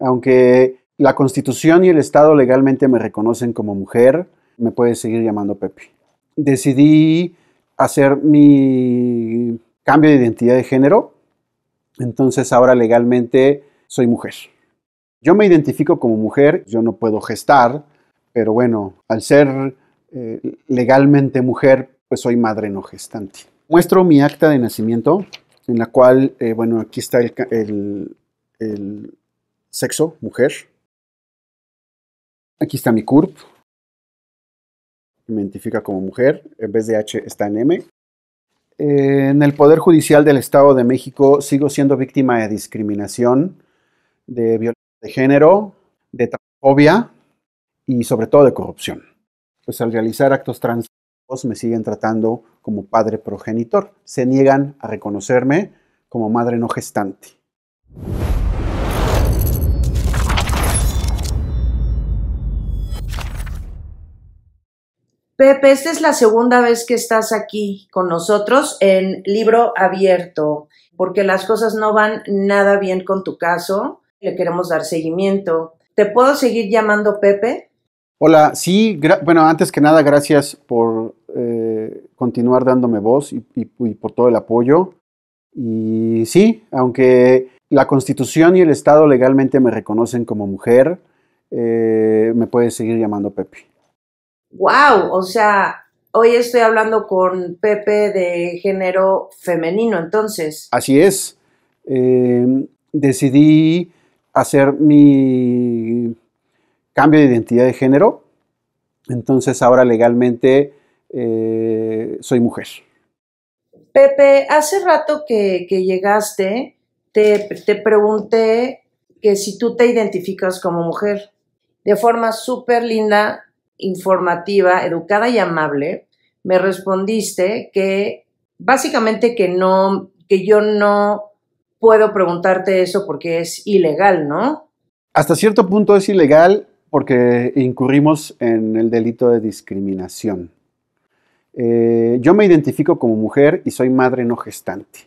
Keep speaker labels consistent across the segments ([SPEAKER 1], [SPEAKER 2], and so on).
[SPEAKER 1] aunque la constitución y el Estado legalmente me reconocen como mujer, me puede seguir llamando Pepe. Decidí hacer mi cambio de identidad de género, entonces ahora legalmente soy mujer. Yo me identifico como mujer, yo no puedo gestar, pero bueno, al ser eh, legalmente mujer, pues soy madre no gestante. Muestro mi acta de nacimiento, en la cual, eh, bueno, aquí está el sexo, mujer. Aquí está mi CURP. Me identifica como mujer. En vez de H está en M. en el Poder Judicial del Estado de México sigo siendo víctima de discriminación, de violencia de género, de transfobia y sobre todo de corrupción. Pues al realizar actos trans me siguen tratando como padre progenitor. Se niegan a reconocerme como madre no gestante.
[SPEAKER 2] Pepe, esta es la segunda vez que estás aquí con nosotros en Libro Abierto, porque las cosas no van nada bien con tu caso. Le queremos dar seguimiento. ¿Te puedo seguir llamando Pepe?
[SPEAKER 1] Hola, sí, bueno, antes que nada, gracias por eh, continuar dándome voz y, por todo el apoyo. Y sí, aunque la Constitución y el Estado legalmente me reconocen como mujer, eh, me puedes seguir llamando Pepe
[SPEAKER 2] wow, o sea, hoy estoy hablando con Pepe de género femenino, entonces.
[SPEAKER 1] Así es. Eh, decidí hacer mi cambio de identidad de género, entonces ahora legalmente eh, soy mujer.
[SPEAKER 2] Pepe, hace rato que, llegaste, te pregunté que si tú te identificas como mujer. De forma súper linda, informativa, educada y amable, me respondiste que básicamente que no, que yo no puedo preguntarte eso porque es ilegal, ¿no?
[SPEAKER 1] Hasta cierto punto es ilegal porque incurrimos en el delito de discriminación. Eh, yo me identifico como mujer y soy madre no gestante.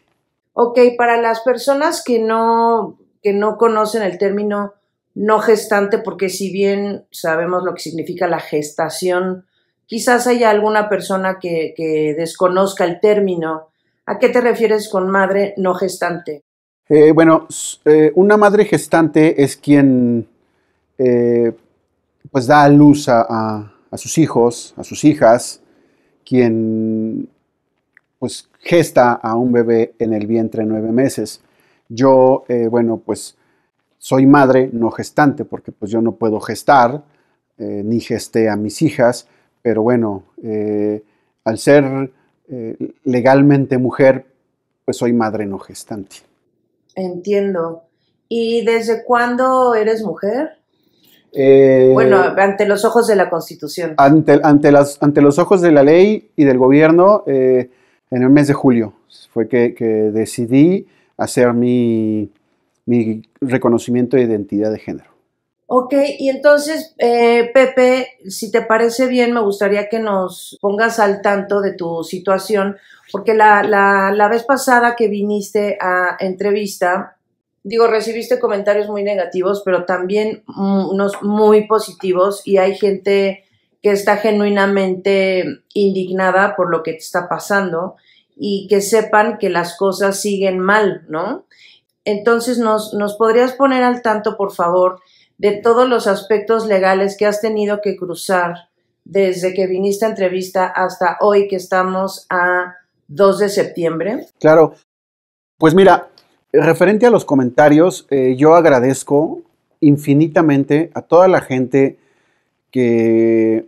[SPEAKER 2] Ok, para las personas que no, que no conocen el término no gestante, porque si bien sabemos lo que significa la gestación, quizás haya alguna persona que, desconozca el término. ¿A qué te refieres con madre no gestante?
[SPEAKER 1] Eh, bueno, eh, una madre gestante es quien eh, pues da a luz a, a, sus hijos, a sus hijas, quien pues gesta a un bebé en el vientre nueve meses. Yo, bueno, pues soy madre no gestante, porque pues yo no puedo gestar, eh, ni gesté a mis hijas, pero bueno, eh, al ser eh, legalmente mujer, pues soy madre no gestante.
[SPEAKER 2] Entiendo. ¿Y desde cuándo eres mujer? bueno, ante los ojos de la Constitución.
[SPEAKER 1] Ante, ante, ante los ojos de la ley y del gobierno, en el mes de julio fue que decidí hacer mi, mi reconocimiento de identidad de género.
[SPEAKER 2] Ok, y entonces, eh, Pepe, si te parece bien, me gustaría que nos pongas al tanto de tu situación, porque la, la vez pasada que viniste a entrevista, digo, recibiste comentarios muy negativos, pero también mm, unos muy positivos y hay gente que está genuinamente indignada por lo que te está pasando y que sepan que las cosas siguen mal, ¿no? Entonces, nos, podrías poner al tanto, por favor, de todos los aspectos legales que has tenido que cruzar desde que viniste a entrevista hasta hoy, que estamos a 2 de septiembre?
[SPEAKER 1] Claro. Pues mira, referente a los comentarios, eh, yo agradezco infinitamente a toda la gente que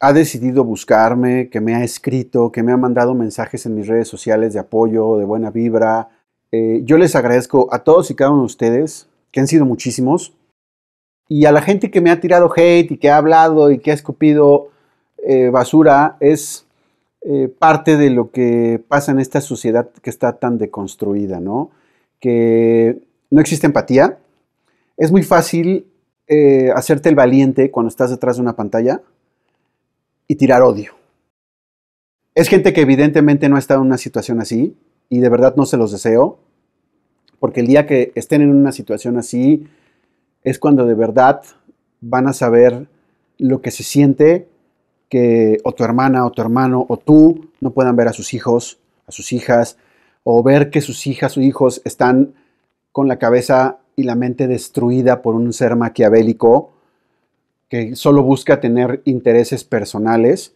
[SPEAKER 1] ha decidido buscarme, que me ha escrito, que me ha mandado mensajes en mis redes sociales de apoyo, de buena vibra, eh, yo les agradezco a todos y cada uno de ustedes, que han sido muchísimos, y a la gente que me ha tirado hate y que ha hablado y que ha escupido eh, basura, es eh, parte de lo que pasa en esta sociedad que está tan deconstruida, ¿no? Que no existe empatía. Es muy fácil hacerte el valiente cuando estás detrás de una pantalla y tirar odio. Es gente que evidentemente no ha estado en una situación así, y de verdad no se los deseo, porque el día que estén en una situación así es cuando de verdad van a saber lo que se siente que o tu hermana o tu hermano o tú no puedan ver a sus hijos, a sus hijas, o ver que sus hijas o hijos están con la cabeza y la mente destruida por un ser maquiavélico que solo busca tener intereses personales,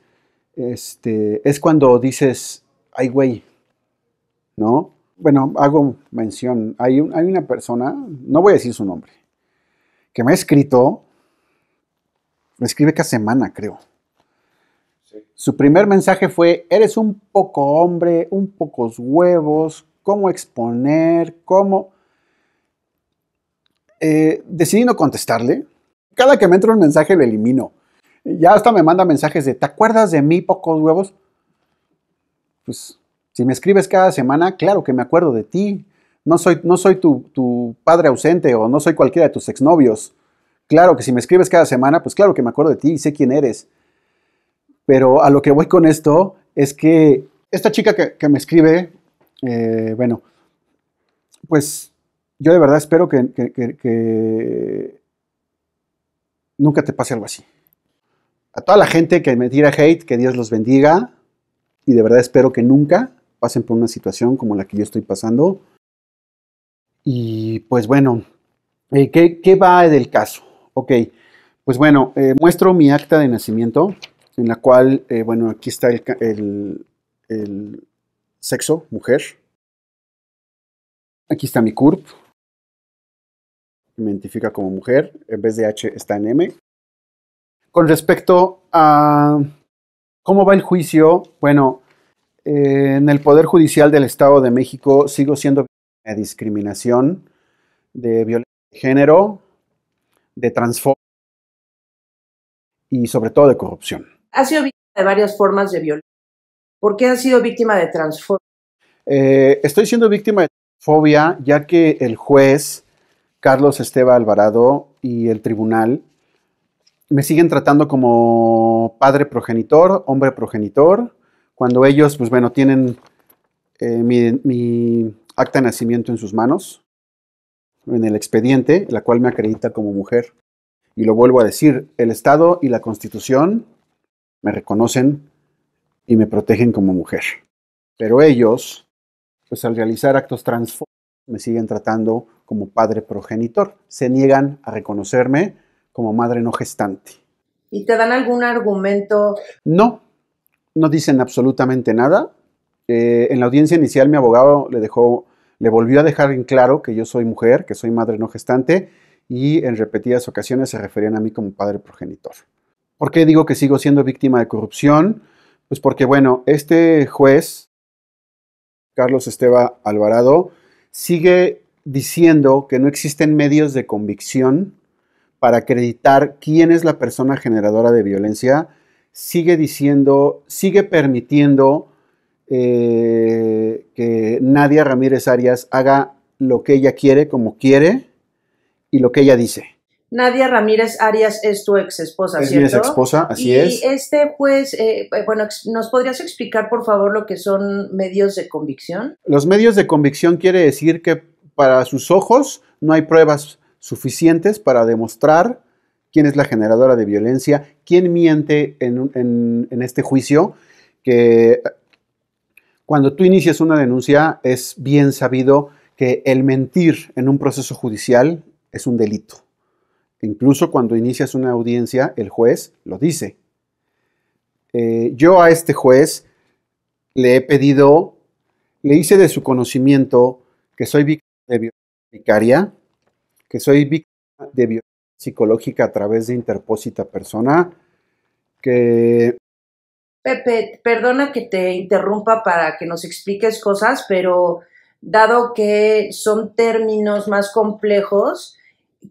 [SPEAKER 1] este, es cuando dices, ay güey, ¿no? Bueno, hago mención, hay, una persona, no voy a decir su nombre, que me ha escrito, me escribe cada semana, creo. Su primer mensaje fue, eres un poco hombre, un pocos huevos, cómo exponer, cómo... Eh, decidí no contestarle. Cada que me entra un mensaje lo elimino. Ya hasta me manda mensajes de, ¿te acuerdas de mí, pocos huevos? Pues si me escribes cada semana, claro que me acuerdo de ti. No soy, no soy tu, padre ausente o no soy cualquiera de tus exnovios. Claro que si me escribes cada semana, pues claro que me acuerdo de ti y sé quién eres. Pero a lo que voy con esto es que esta chica que, me escribe, eh, bueno, pues yo de verdad espero que, que, nunca te pase algo así. A toda la gente que me tira hate, que Dios los bendiga. Y de verdad espero que nunca pasen por una situación como la que yo estoy pasando. Y pues bueno, eh, ¿qué, va del caso? Ok, pues bueno, eh, muestro mi acta de nacimiento, en la cual, eh, bueno, aquí está el, sexo, mujer. Aquí está mi CURP, me identifica como mujer, en vez de H está en M.
[SPEAKER 3] Con respecto a
[SPEAKER 1] cómo va el juicio, bueno, eh, en el Poder Judicial del Estado de México sigo siendo víctima de discriminación, de violencia de género, de transfobia y sobre todo de corrupción.
[SPEAKER 2] Ha sido víctima de varias formas de violencia. ¿Por qué ha sido víctima de transfobia?
[SPEAKER 1] Eh, estoy siendo víctima de transfobia ya que el juez Carlos Esteba Alvarado y el tribunal me siguen tratando como padre progenitor, hombre progenitor, cuando ellos, pues bueno, tienen eh, mi, acta de nacimiento en sus manos, en el expediente, la cual me acredita como mujer. Y lo vuelvo a decir, el Estado y la Constitución me reconocen y me protegen como mujer. Pero ellos, pues al realizar actos transformados me siguen tratando como padre progenitor. Se niegan a reconocerme como madre no gestante.
[SPEAKER 2] ¿Y te dan algún argumento?
[SPEAKER 1] No, no dicen absolutamente nada. Eh, en la audiencia inicial mi abogado le dejó, le volvió a dejar en claro que yo soy mujer, que soy madre no gestante y en repetidas ocasiones se referían a mí como padre progenitor. ¿Por qué digo que sigo siendo víctima de corrupción? Pues porque, bueno, este juez, Carlos Esteba Alvarado, sigue diciendo que no existen medios de convicción para acreditar quién es la persona generadora de violencia sigue diciendo, sigue permitiendo eh, que Nadia Ramírez Arias haga lo que ella quiere, como quiere y lo que ella dice.
[SPEAKER 2] Nadia Ramírez Arias es tu ex esposa, es ¿cierto? Es este eh, eh, ex esposa, así es. Y este, pues, bueno, ¿nos podrías explicar, por favor, lo que son medios de convicción?
[SPEAKER 1] Los medios de convicción quiere decir que para sus ojos no hay pruebas suficientes para demostrar quién es la generadora de violencia, quién miente en, este juicio, que cuando tú inicias una denuncia es bien sabido que el mentir en un proceso judicial es un delito. Incluso cuando inicias una audiencia, el juez lo dice. Eh, yo a este juez le he pedido, le hice de su conocimiento que soy víctima de violencia que soy víctima de violencia psicológica a través de interpósita persona, que...
[SPEAKER 2] Pepe, perdona que te interrumpa para que nos expliques cosas, pero dado que son términos más complejos,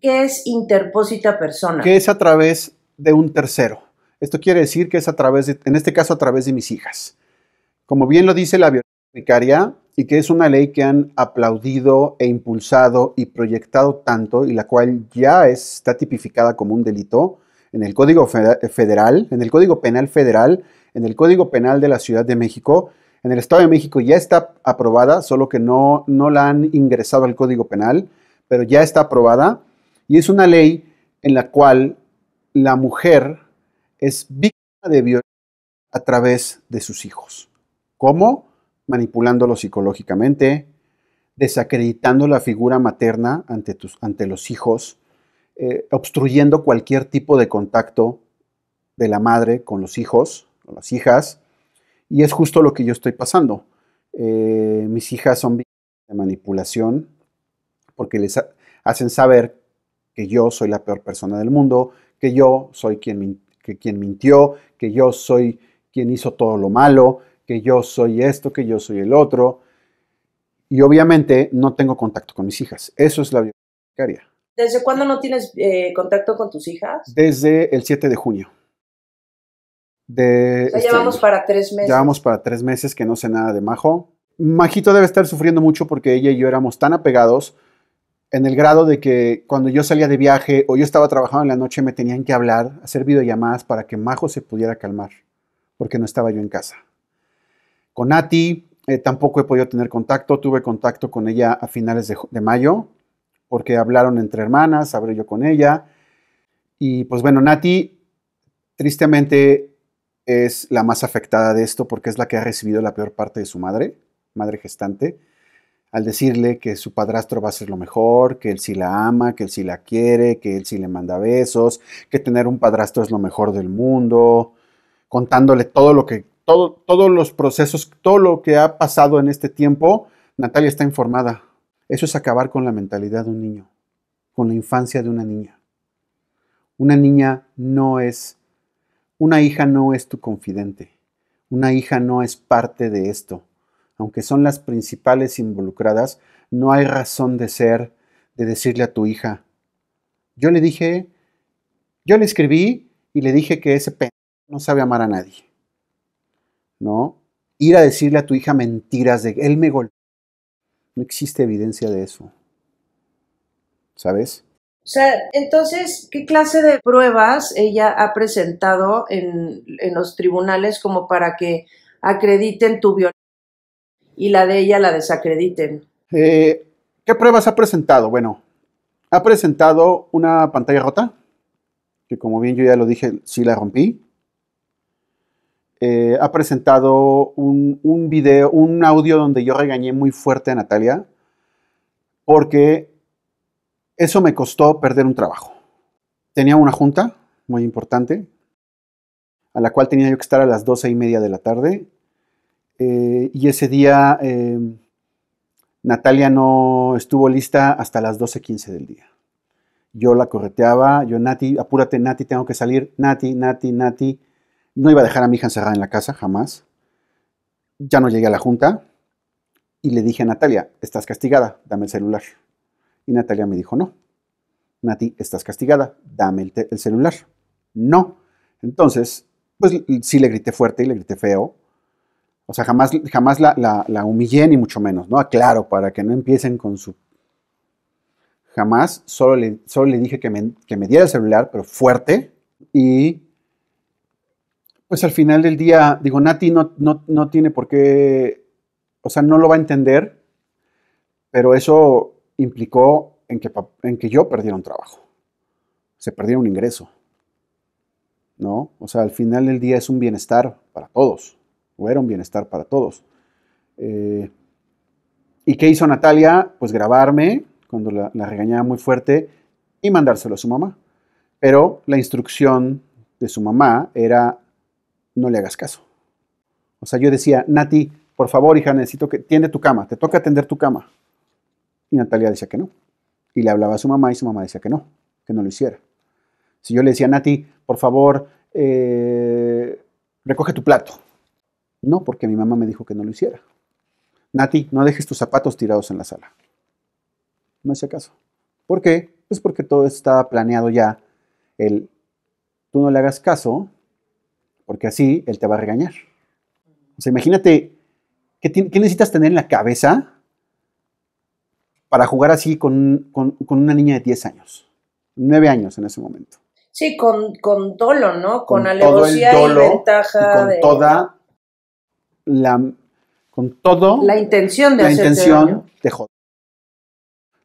[SPEAKER 2] ¿qué es interpósita persona? Que es
[SPEAKER 1] a través de un tercero. Esto quiere decir que es a través, de, en este caso, a través de mis hijas. Como bien lo dice la violencia precaria y que es una ley que han aplaudido e impulsado y proyectado tanto y la cual ya está tipificada como un delito en el Código Federal, en el Código Penal Federal, en el Código Penal de la Ciudad de México, en el Estado de México ya está aprobada, solo que no, no la han ingresado al Código Penal, pero ya está aprobada y es una ley en la cual la mujer es víctima de violencia a través de sus hijos. ¿Cómo? manipulándolo psicológicamente, desacreditando la figura materna ante, tus, ante los hijos, eh, obstruyendo cualquier tipo de contacto de la madre con los hijos, con las hijas, y es justo lo que yo estoy pasando. Eh, mis hijas son víctimas de manipulación porque les hacen saber que yo soy la peor persona del mundo, que yo soy quien, que quien mintió, que yo soy quien hizo todo lo malo, que yo soy esto, que yo soy el otro. Y obviamente no tengo contacto con mis hijas. Eso es la violencia
[SPEAKER 2] ¿Desde cuándo no tienes eh, contacto con tus hijas?
[SPEAKER 1] Desde el 7 de junio. De llevamos este,
[SPEAKER 2] para tres meses. Llevamos
[SPEAKER 1] para tres meses que no sé nada de Majo. Majito debe estar sufriendo mucho porque ella y yo éramos tan apegados en el grado de que cuando yo salía de viaje o yo estaba trabajando en la noche me tenían que hablar, hacer videollamadas para que Majo se pudiera calmar, porque no estaba yo en casa. Con Nati eh, tampoco he podido tener contacto, tuve contacto con ella a finales de, de mayo, porque hablaron entre hermanas, hablé yo con ella. Y pues bueno, Nati tristemente es la más afectada de esto porque es la que ha recibido la peor parte de su madre, madre gestante, al decirle que su padrastro va a ser lo mejor, que él sí la ama, que él sí la quiere, que él sí le manda besos, que tener un padrastro es lo mejor del mundo, contándole todo lo que todos los procesos, todo lo que ha pasado en este tiempo, Natalia está informada. Eso es acabar con la mentalidad de un niño, con la infancia de una niña. Una niña no es, una hija no es tu confidente, una hija no es parte de esto. Aunque son las principales involucradas, no hay razón de ser, de decirle a tu hija. Yo le dije, yo le escribí y le dije que ese p no sabe amar a nadie. ¿no? Ir a decirle a tu hija mentiras de él me golpeó. No existe evidencia de eso. ¿Sabes?
[SPEAKER 2] O sea, entonces, ¿qué clase de pruebas ella ha presentado en, los tribunales como para que acrediten tu violencia y la de ella la desacrediten?
[SPEAKER 1] Eh, ¿Qué pruebas ha presentado? Bueno, ha presentado una pantalla rota, que como bien yo ya lo dije, sí la rompí. Eh, ha presentado un, un, video, un audio donde yo regañé muy fuerte a Natalia, porque eso me costó perder un trabajo. Tenía una junta muy importante, a la cual tenía yo que estar a las doce y media de la tarde, eh, y ese día eh, Natalia no estuvo lista hasta las 12.15 del día. Yo la correteaba, yo, Nati, apúrate, Nati, tengo que salir, Nati, Nati, Nati. No iba a dejar a mi hija encerrada en la casa, jamás. Ya no llegué a la junta y le dije a Natalia, estás castigada, dame el celular. Y Natalia me dijo, no. Nati, estás castigada, dame el, celular. No. Entonces, pues sí le grité fuerte y le grité feo. O sea, jamás, jamás la, humillé ni mucho menos, ¿no? Aclaro, para que no empiecen con su jamás, solo le, le dije que me, que me, diera el celular, pero fuerte, y pues al final del día, digo, Nati no, no, tiene por qué, o sea, no lo va a entender, pero eso implicó en que, en que yo perdiera un trabajo, se perdiera un ingreso, ¿no? O sea, al final del día es un bienestar para todos, o era un bienestar para todos. Eh, ¿Y qué hizo Natalia? Pues grabarme cuando la, la, regañaba muy fuerte y mandárselo a su mamá. Pero la instrucción de su mamá era no le hagas caso. O sea, yo decía, Nati, por favor, hija, necesito que tiende tu cama, te toca atender tu cama. Y Natalia decía que no. Y le hablaba a su mamá y su mamá decía que no, que no lo hiciera. Si yo le decía, Nati, por favor, eh, recoge tu plato. No, porque mi mamá me dijo que no lo hiciera. Nati, no dejes tus zapatos tirados en la sala. No hacía caso. ¿Por qué? Pues porque todo estaba planeado ya. El tú no le hagas caso, porque así él te va a regañar. O sea, imagínate, ¿qué, necesitas tener en la cabeza para jugar así con, con, una niña de 10 años? 9 años en ese momento.
[SPEAKER 2] Sí, con, con ¿no? Con, con y ventaja. con
[SPEAKER 1] toda la. Con
[SPEAKER 2] todo. La intención de La intención
[SPEAKER 1] de joder.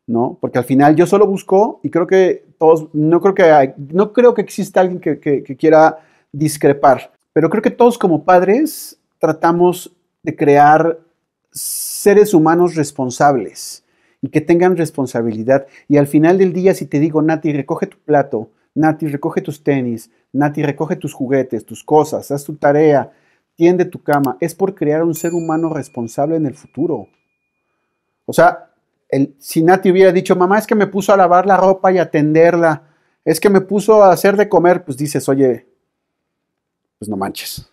[SPEAKER 1] ¿No? Porque al final yo solo busco, y creo que todos. No creo que, no creo que exista alguien que quiera discrepar, pero creo que todos como padres tratamos de crear seres humanos responsables y que tengan responsabilidad. Y al final del día, si te digo, Nati, recoge tu plato, Nati, recoge tus tenis, Nati, recoge tus juguetes, tus cosas, haz tu tarea, tiende tu cama, es por crear un ser humano responsable en el futuro. O sea, el, si Nati hubiera dicho, mamá, es que me puso a lavar la ropa y a es que me puso a hacer de comer, pues dices, oye, pues no manches.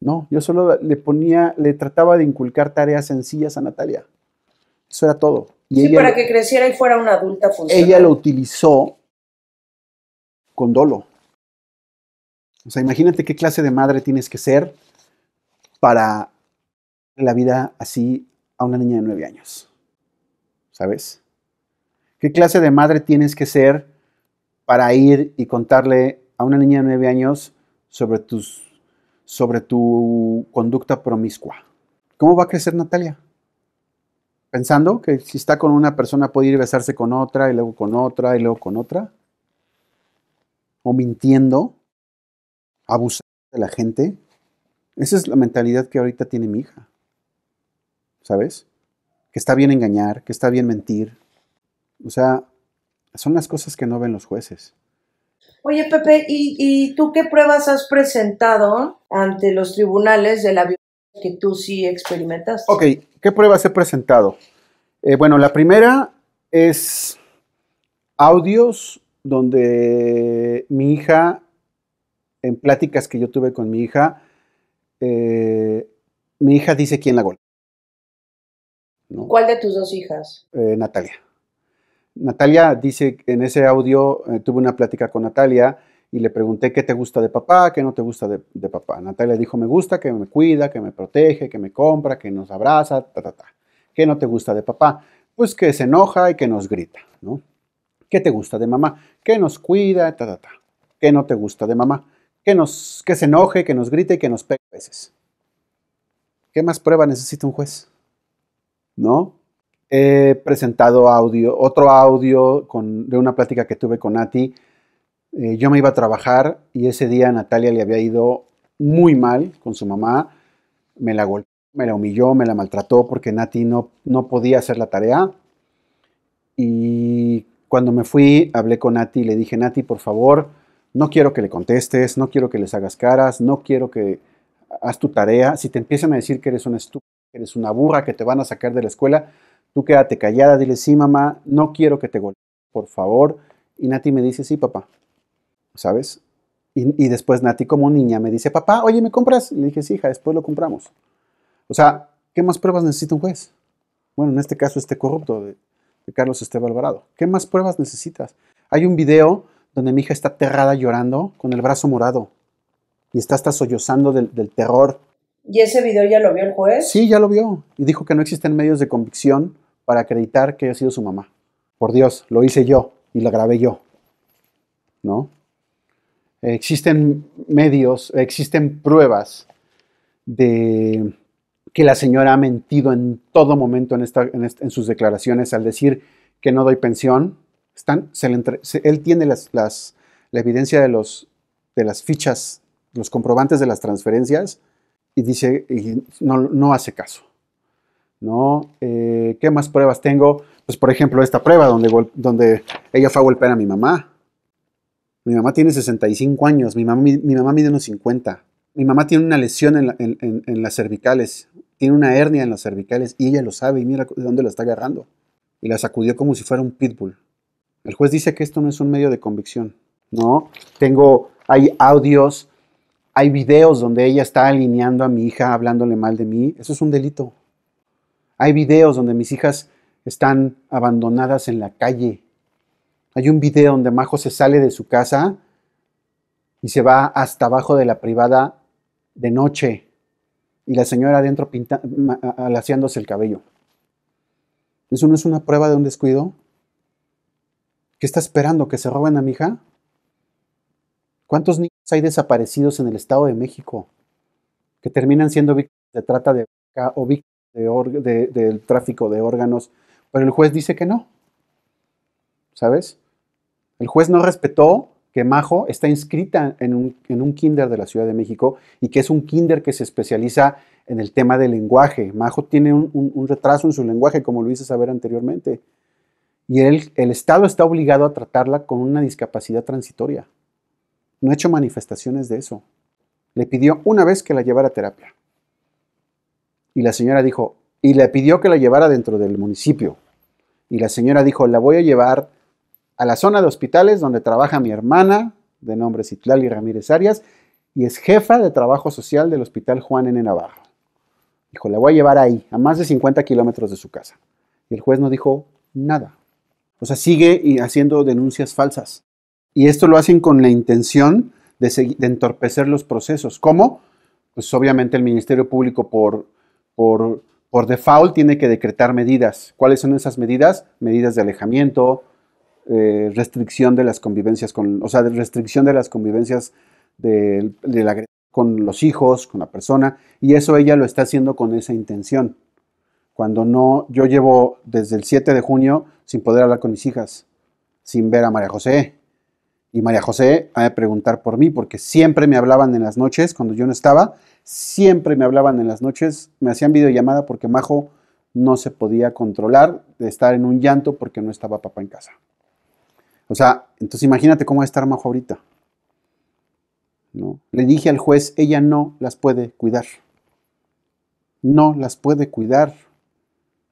[SPEAKER 1] No, yo solo le ponía, le trataba de inculcar tareas sencillas a Natalia. Eso era todo. Y sí, para que
[SPEAKER 2] creciera y fuera una adulta funcional. Ella lo
[SPEAKER 1] utilizó con dolo. O sea, imagínate qué clase de madre tienes que ser para la vida así a una niña de nueve años. ¿Sabes? ¿Qué clase de madre tienes que ser para ir y contarle a una niña de nueve años sobre, tus, sobre tu conducta promiscua. ¿Cómo va a crecer Natalia? Pensando que si está con una persona puede ir a besarse con otra y luego con otra y luego con otra. O mintiendo, abusando de la gente. Esa es la mentalidad que ahorita tiene mi hija. ¿Sabes? Que está bien engañar, que está bien mentir. O sea, son las cosas que no ven los jueces.
[SPEAKER 2] Oye, Pepe, ¿y, tú qué pruebas has presentado ante los tribunales de la violencia que tú sí experimentaste? Ok,
[SPEAKER 1] ¿qué pruebas he presentado? Eh, bueno, la primera es audios donde mi hija, en pláticas que yo tuve con mi hija, eh, mi hija dice quién la golpeó.
[SPEAKER 2] ¿Cuál de tus dos hijas?
[SPEAKER 1] Eh, Natalia. Natalia dice en ese audio, eh, tuve una plática con Natalia y le pregunté qué te gusta de papá, qué no te gusta de, papá. Natalia dijo, me gusta, que me cuida, que me protege, que me compra, que nos abraza, ta, ta, ta. ¿Qué no te gusta de papá? Pues que se enoja y que nos grita, ¿no? ¿Qué te gusta de mamá? Que nos cuida, ta, ta, ta. ¿Qué no te gusta de mamá? Que, nos, que se enoje, que nos grite y que nos pegue a veces. ¿Qué más prueba necesita un juez? ¿No? he presentado audio, otro audio de una plática que tuve con Nati. Eh, yo me iba a trabajar y ese día Natalia le había ido muy mal con su mamá. Me la golpeó, me la humilló, me la maltrató porque Nati no, no podía hacer la tarea. Y cuando me fui, hablé con Nati y le dije, Nati, por favor, no quiero que le contestes, no quiero que les hagas caras, no quiero que haz tu tarea. Si te empiezan a decir que eres una estúpida, que eres una burra, que te van a sacar de la escuela, Tú quédate callada, dile, sí, mamá, no quiero que te golpeen, por favor. Y Nati me dice, sí, papá, ¿sabes? Y, después Nati como niña me dice, papá, oye, ¿me compras? Le dije, sí, hija, después lo compramos. O sea, ¿qué más pruebas necesita un juez? Bueno, en este caso este corrupto de, Carlos Esteban Alvarado. ¿Qué más pruebas necesitas? Hay un video donde mi hija está aterrada llorando con el brazo morado y está hasta sollozando del, del terror.
[SPEAKER 2] ¿Y ese video ya lo vio el juez?
[SPEAKER 1] Sí, ya lo vio. Y dijo que no existen medios de convicción para acreditar que yo sido su mamá. Por Dios, lo hice yo y lo grabé yo. ¿No? Existen medios, existen pruebas de que la señora ha mentido en todo momento en, en, sus declaraciones al decir que no doy pensión. Están, se él tiene las, las, la evidencia de, los, de las fichas, los comprobantes de las transferencias y dice, no, no hace caso. ¿no? Eh, ¿Qué más pruebas tengo? Pues por ejemplo esta prueba donde, ella fue a golpear a mi mamá. Mi mamá tiene 65 años, mi mamá, mi, mamá mide unos 50. Mi mamá tiene una lesión en, las cervicales, tiene una hernia en las cervicales y ella lo sabe y mira de dónde la está agarrando. Y la sacudió como si fuera un pitbull. El juez dice que esto no es un medio de convicción, ¿no? Tengo, hay audios, hay videos donde ella está alineando a mi hija hablándole mal de mí. Eso es un delito. Hay videos donde mis hijas están abandonadas en la calle. Hay un video donde Majo se sale de su casa y se va hasta abajo de la privada de noche y la señora adentro alaciándose el cabello. ¿Eso no es una prueba de un descuido? ¿Qué está esperando? ¿Que se roben a mi hija? ¿Cuántos niños hay desaparecidos en el Estado de México que terminan siendo víctimas de trata de o víctimas del tráfico de órganos, pero el juez dice que no. ¿Sabes? El juez no respetó que Majo está inscrita en un, kinder de la Ciudad de México y que es un kinder que se especializa en el tema del lenguaje. Majo tiene un, retraso en su lenguaje, como lo hice saber anteriormente. Y el Estado está obligado a tratarla con una discapacidad transitoria. No ha hecho manifestaciones de eso. Le pidió una vez que la llevara a terapia. Y la señora dijo, y le pidió que la llevara dentro del municipio. Y la señora dijo, la voy a llevar a la zona de hospitales donde trabaja mi hermana, de nombre Citlali Ramírez Arias, y es jefa de trabajo social del Hospital Juan N. Navarro. Dijo, la voy a llevar ahí, a más de 50 kilómetros de su casa. Y el juez no dijo nada. O sea, sigue haciendo denuncias falsas. Y esto lo hacen con la intención de, de entorpecer los procesos. ¿Cómo? Pues obviamente el Ministerio Público por por, default tiene que decretar medidas. ¿Cuáles son esas medidas? Medidas de alejamiento, eh, restricción de las convivencias con, restricción de las convivencias con los hijos, con la persona, y eso ella lo está haciendo con esa intención. Cuando no, yo llevo desde el 7 de junio sin poder hablar con mis hijas, sin ver a María José. Y María José ha de preguntar por mí, porque siempre me hablaban en las noches cuando yo no estaba siempre me hablaban en las noches, me hacían videollamada porque Majo no se podía controlar de estar en un llanto porque no estaba papá en casa. O sea, entonces imagínate cómo va a estar Majo ahorita. ¿no? Le dije al juez, ella no las puede cuidar. No las puede cuidar.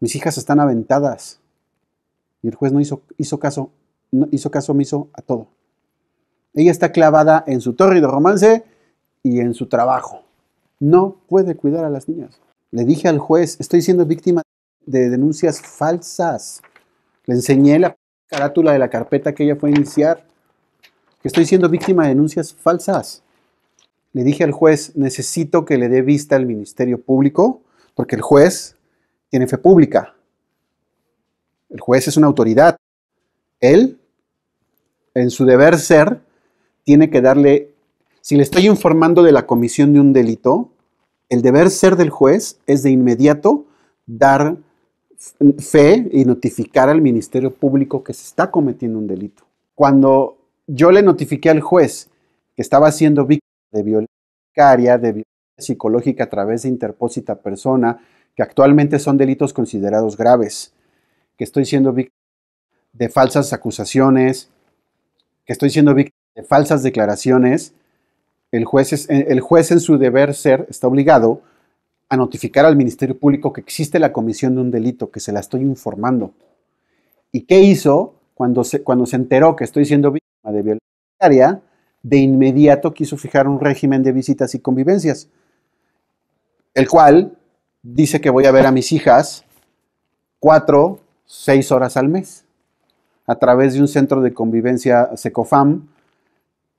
[SPEAKER 1] Mis hijas están aventadas. Y el juez no hizo, caso, no hizo caso omiso a todo. Ella está clavada en su de romance y en su trabajo no puede cuidar a las niñas. Le dije al juez, estoy siendo víctima de denuncias falsas. Le enseñé la carátula de la carpeta que ella fue a iniciar, que estoy siendo víctima de denuncias falsas. Le dije al juez, necesito que le dé vista al Ministerio Público, porque el juez tiene fe pública. El juez es una autoridad. Él, en su deber ser, tiene que darle, si le estoy informando de la comisión de un delito, el deber ser del juez es de inmediato dar fe y notificar al Ministerio Público que se está cometiendo un delito. Cuando yo le notifiqué al juez que estaba siendo víctima de violencia, de psicológica a través de interpósita persona, que actualmente son delitos considerados graves, que estoy siendo víctima de falsas acusaciones, que estoy siendo víctima de falsas declaraciones, el juez, eh, el juez en su deber ser está obligado a notificar al Ministerio Público que existe la comisión de un delito, que se la estoy informando. ¿Y qué hizo cuando se, cuando se enteró que estoy siendo víctima de violencia? De inmediato quiso fijar un régimen de visitas y convivencias, el cual dice que voy a ver a mis hijas cuatro, seis horas al mes, a través de un centro de convivencia SECOFAM,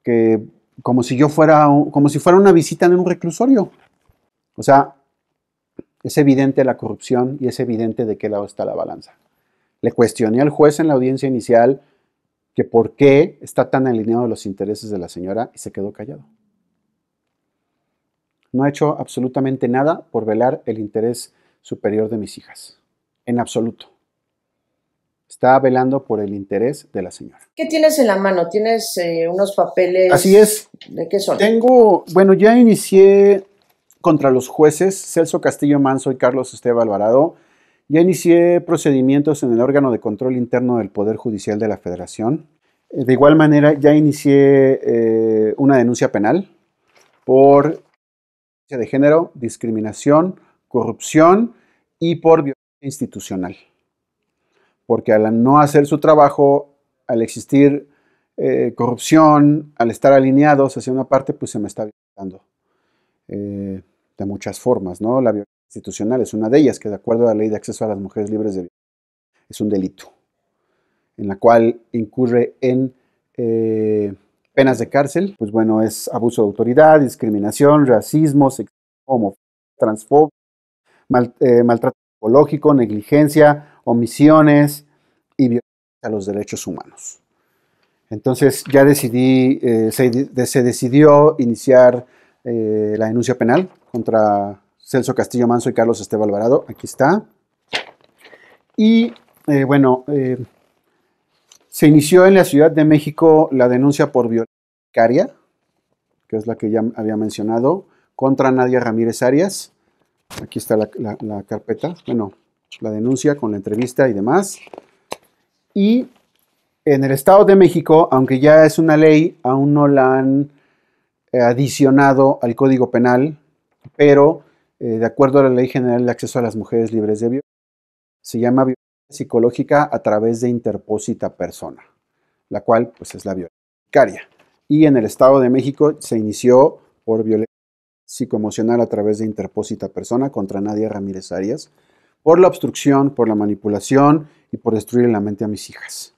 [SPEAKER 1] que como si yo fuera, como si fuera una visita en un reclusorio. O sea, es evidente la corrupción y es evidente de qué lado está la balanza. Le cuestioné al juez en la audiencia inicial que por qué está tan alineado los intereses de la señora y se quedó callado. No ha hecho absolutamente nada por velar el interés superior de mis hijas. En absoluto está velando por el interés de la señora.
[SPEAKER 2] ¿Qué tienes en la mano? ¿Tienes eh, unos papeles? Así
[SPEAKER 1] es. ¿De qué son? Tengo, bueno, ya inicié contra los jueces Celso Castillo Manso y Carlos Esteban Alvarado. Ya inicié procedimientos en el órgano de control interno del Poder Judicial de la Federación. Eh, de igual manera, ya inicié eh, una denuncia penal por de género, discriminación, corrupción y por violencia institucional porque al no hacer su trabajo, al existir eh, corrupción, al estar alineados hacia una parte, pues se me está violando eh, de muchas formas, ¿no? La violencia institucional es una de ellas, que de acuerdo a la ley de acceso a las mujeres libres de violencia, es un delito, en la cual incurre en eh, penas de cárcel, pues bueno, es abuso de autoridad, discriminación, racismo, sexismo, homofobia, transfobia, maltrato psicológico, negligencia, omisiones y violencia a los derechos humanos. Entonces ya decidí, eh, se, decidió iniciar eh, la denuncia penal contra Celso Castillo Manso y Carlos Esteban Alvarado. Aquí está. Y eh, bueno, se inició en la Ciudad de México la denuncia por violencia que es la que ya había mencionado, contra Nadia Ramírez Arias. Aquí está la carpeta. Bueno, la denuncia con la entrevista y demás. Y en el Estado de México, aunque ya es una ley, aún no la han eh, adicionado al Código Penal, pero eh, de acuerdo a la Ley General de Acceso a las Mujeres Libres de Violencia, se llama violencia psicológica a través de interpósita persona, la cual pues es la violencia Y en el Estado de México se inició por violencia psicoemocional a través de interpósita persona contra Nadia Ramírez Arias, por la obstrucción, por la manipulación y por destruir la mente a mis hijas.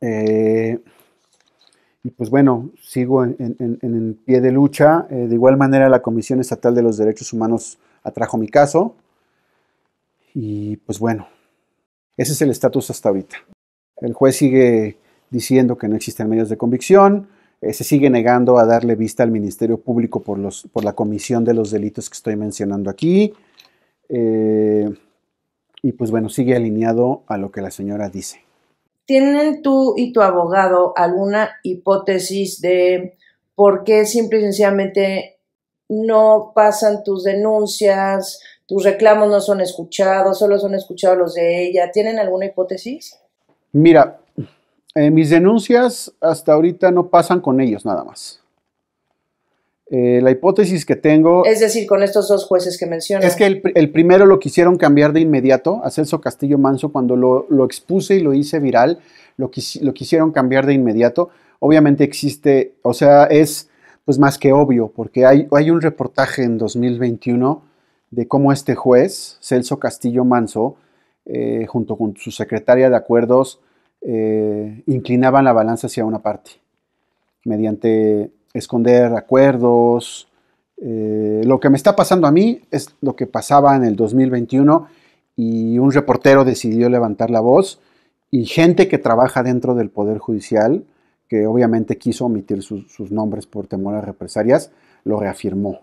[SPEAKER 1] Eh, y pues bueno, sigo en, pie de lucha. Eh, de igual manera, la Comisión Estatal de los Derechos Humanos atrajo mi caso. Y pues bueno, ese es el estatus hasta ahorita. El juez sigue diciendo que no existen medios de convicción, eh, se sigue negando a darle vista al Ministerio Público por, los, por la comisión de los delitos que estoy mencionando aquí. Eh, y pues bueno, sigue alineado a lo que la señora dice.
[SPEAKER 2] ¿Tienen tú y tu abogado alguna hipótesis de por qué simple y sencillamente no pasan tus denuncias, tus reclamos no son escuchados, solo son escuchados los de ella? ¿Tienen alguna hipótesis?
[SPEAKER 1] Mira, eh, mis denuncias hasta ahorita no pasan con ellos nada más. Eh, la hipótesis que tengo... Es decir,
[SPEAKER 2] con estos dos jueces que mencionas. Es que
[SPEAKER 1] el, primero lo quisieron cambiar de inmediato, a Celso Castillo Manso, cuando lo, expuse y lo hice viral, lo, lo, quisieron cambiar de inmediato. Obviamente existe, o sea, es pues más que obvio, porque hay, hay un reportaje en 2021 de cómo este juez, Celso Castillo Manso, eh, junto con su secretaria de acuerdos, eh, inclinaban la balanza hacia una parte mediante esconder acuerdos. Eh, lo que me está pasando a mí es lo que pasaba en el 2021 y un reportero decidió levantar la voz y gente que trabaja dentro del Poder Judicial, que obviamente quiso omitir sus nombres por temor a represalias, lo reafirmó.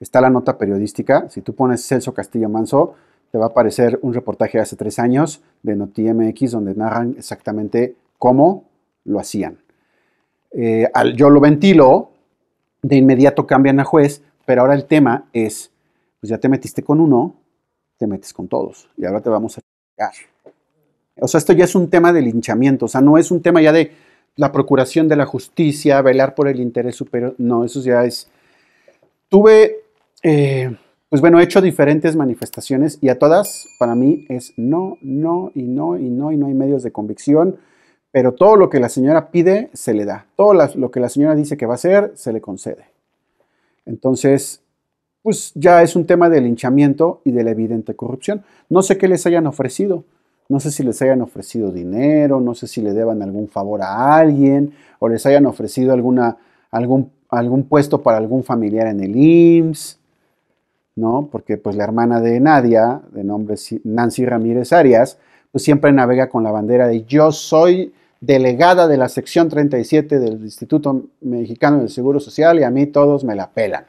[SPEAKER 1] Está la nota periodística, si tú pones Celso Castillo Manso, te va a aparecer un reportaje de hace tres años de NotiMX donde narran exactamente cómo lo hacían. Eh, yo lo ventilo, de inmediato cambian a juez, pero ahora el tema es, pues ya te metiste con uno, te metes con todos y ahora te vamos a chingar. O sea, esto ya es un tema de linchamiento, o sea, no es un tema ya de la procuración de la justicia, velar por el interés superior, no, eso ya es... Tuve, eh, pues bueno, he hecho diferentes manifestaciones y a todas, para mí, es no, no y no y no y no hay medios de convicción pero todo lo que la señora pide se le da. Todo lo que la señora dice que va a hacer se le concede. Entonces, pues ya es un tema del linchamiento y de la evidente corrupción. No sé qué les hayan ofrecido. No sé si les hayan ofrecido dinero, no sé si le deban algún favor a alguien o les hayan ofrecido alguna, algún, algún puesto para algún familiar en el IMSS, ¿no? Porque pues la hermana de Nadia, de nombre Nancy Ramírez Arias, pues siempre navega con la bandera de yo soy delegada de la sección 37 del Instituto Mexicano del Seguro Social y a mí todos me la pelan.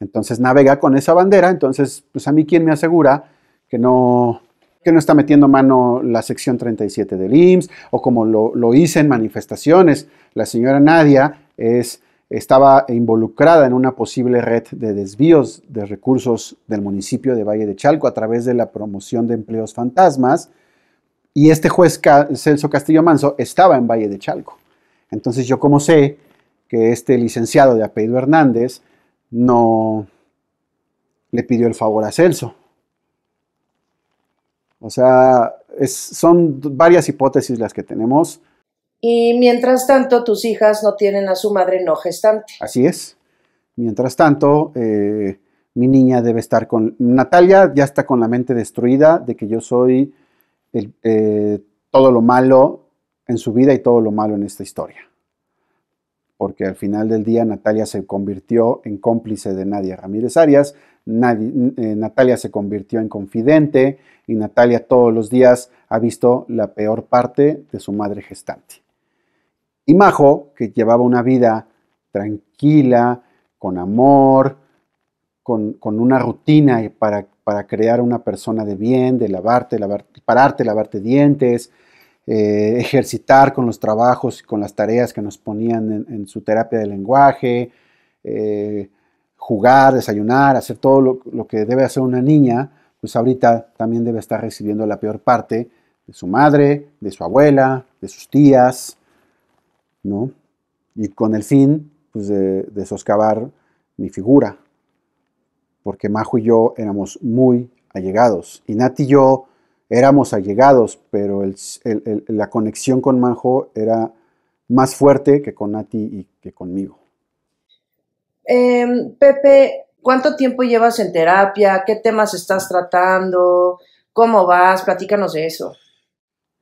[SPEAKER 1] Entonces navega con esa bandera, entonces pues a mí quién me asegura que no, que no está metiendo mano la sección 37 del IMSS o como lo, hice en manifestaciones, la señora Nadia es, estaba involucrada en una posible red de desvíos de recursos del municipio de Valle de Chalco a través de la promoción de empleos fantasmas y este juez Celso Castillo Manso estaba en Valle de Chalco. Entonces yo como sé que este licenciado de apellido Hernández no le pidió el favor a Celso. O sea, son varias hipótesis las que tenemos.
[SPEAKER 2] Y mientras tanto, tus hijas no tienen a su madre no gestante.
[SPEAKER 1] Así es. Mientras tanto, eh, mi niña debe estar con... Natalia ya está con la mente destruida de que yo soy eh, todo lo malo en su vida y todo lo malo en esta historia. Porque al final del día Natalia se convirtió en cómplice de Nadia Ramírez Arias, eh, Natalia se convirtió en confidente y Natalia todos los días ha visto la peor parte de su madre gestante. Y Majo, que llevaba una vida tranquila, con amor, con, con una rutina para para crear una persona de bien, de lavarte, pararte, lavarte dientes, eh, ejercitar con los trabajos y con las tareas que nos ponían en, su terapia de lenguaje, eh, jugar, desayunar, hacer todo lo, que debe hacer una niña, pues ahorita también debe estar recibiendo la peor parte de su madre, de su abuela, de sus tías, ¿no? Y con el fin pues, de, de soscavar mi figura, porque Majo y yo éramos muy allegados. Y Nati y yo éramos allegados, pero la conexión con Majo era más fuerte que con Nati y que conmigo.
[SPEAKER 2] Em, Pepe, ¿cuánto tiempo llevas en terapia? ¿Qué temas estás tratando? ¿Cómo vas? Platícanos de eso.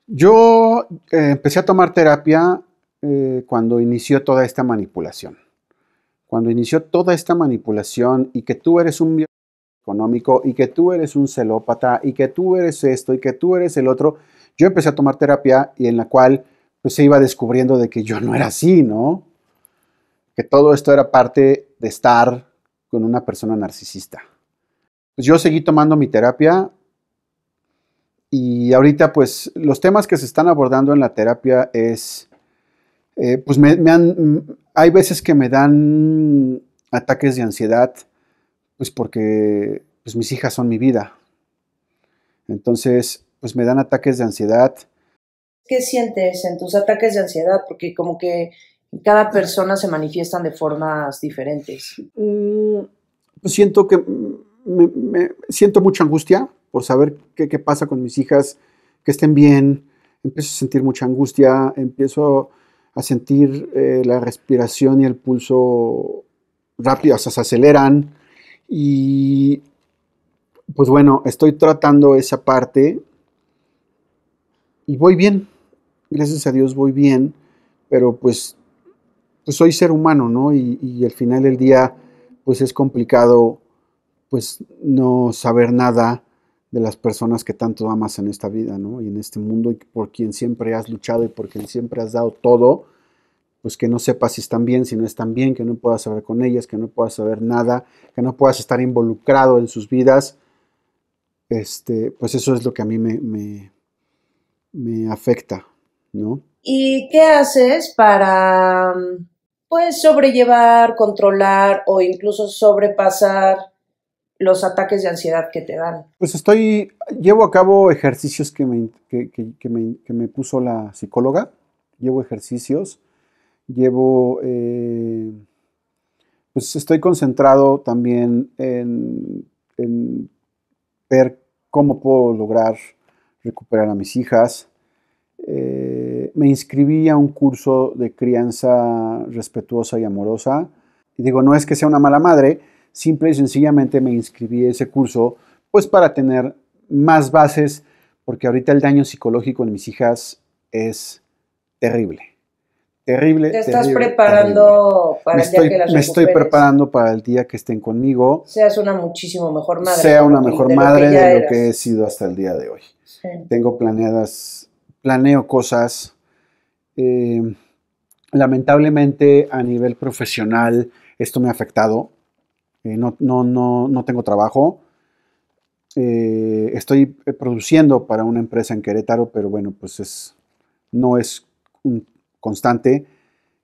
[SPEAKER 1] Yo eh, empecé a tomar terapia eh, cuando inició toda esta manipulación cuando inició toda esta manipulación y que tú eres un económico y que tú eres un celópata y que tú eres esto y que tú eres el otro, yo empecé a tomar terapia y en la cual pues, se iba descubriendo de que yo no era así, ¿no? Que todo esto era parte de estar con una persona narcisista. Pues yo seguí tomando mi terapia y ahorita pues los temas que se están abordando en la terapia es, eh, pues me han, hay veces que me dan ataques de ansiedad, pues porque pues, mis hijas son mi vida. Entonces, pues me dan ataques de ansiedad.
[SPEAKER 2] ¿Qué sientes en tus ataques de ansiedad? Porque como que cada persona se manifiestan de formas diferentes.
[SPEAKER 3] Mm,
[SPEAKER 1] pues siento que me, siento mucha angustia por saber qué, qué pasa con mis hijas, que estén bien. Empiezo a sentir mucha angustia, empiezo a sentir eh, la respiración y el pulso rápido, o se aceleran. Y pues bueno, estoy tratando esa parte y voy bien. Gracias a Dios voy bien, pero pues, pues soy ser humano, ¿no? Y, y al final del día, pues es complicado, pues no saber nada de las personas que tanto amas en esta vida, ¿no? Y en este mundo y por quien siempre has luchado y por quien siempre has dado todo, pues que no sepas si están bien, si no están bien, que no puedas saber con ellas, que no puedas saber nada, que no puedas estar involucrado en sus vidas. Este, pues eso es lo que a mí me, me, me afecta, ¿no?
[SPEAKER 2] ¿Y qué haces para, pues, sobrellevar, controlar o incluso sobrepasar los ataques de ansiedad que te dan?
[SPEAKER 1] Pues estoy, llevo a cabo ejercicios que me, que, me, puso la psicóloga, llevo ejercicios, llevo, eh, pues estoy concentrado también en, en, ver cómo puedo lograr recuperar a mis hijas. Eh, me inscribí a un curso de crianza respetuosa y amorosa. Y digo, no es que sea una mala madre, simple y sencillamente me inscribí a ese curso, pues para tener más bases, porque ahorita el daño psicológico en mis hijas es terrible. Terrible. Te estás
[SPEAKER 2] preparando para el día que las Me estoy
[SPEAKER 1] preparando para el día que estén conmigo.
[SPEAKER 2] Seas una muchísimo mejor madre. Sea una mejor madre de lo que
[SPEAKER 1] he sido hasta el día de hoy. Tengo planeadas, planeo cosas. Eh, lamentablemente a nivel profesional esto me ha afectado eh, no, no, tengo trabajo. Eh, estoy eh, produciendo para una empresa en Querétaro, pero bueno, pues es, no es constante.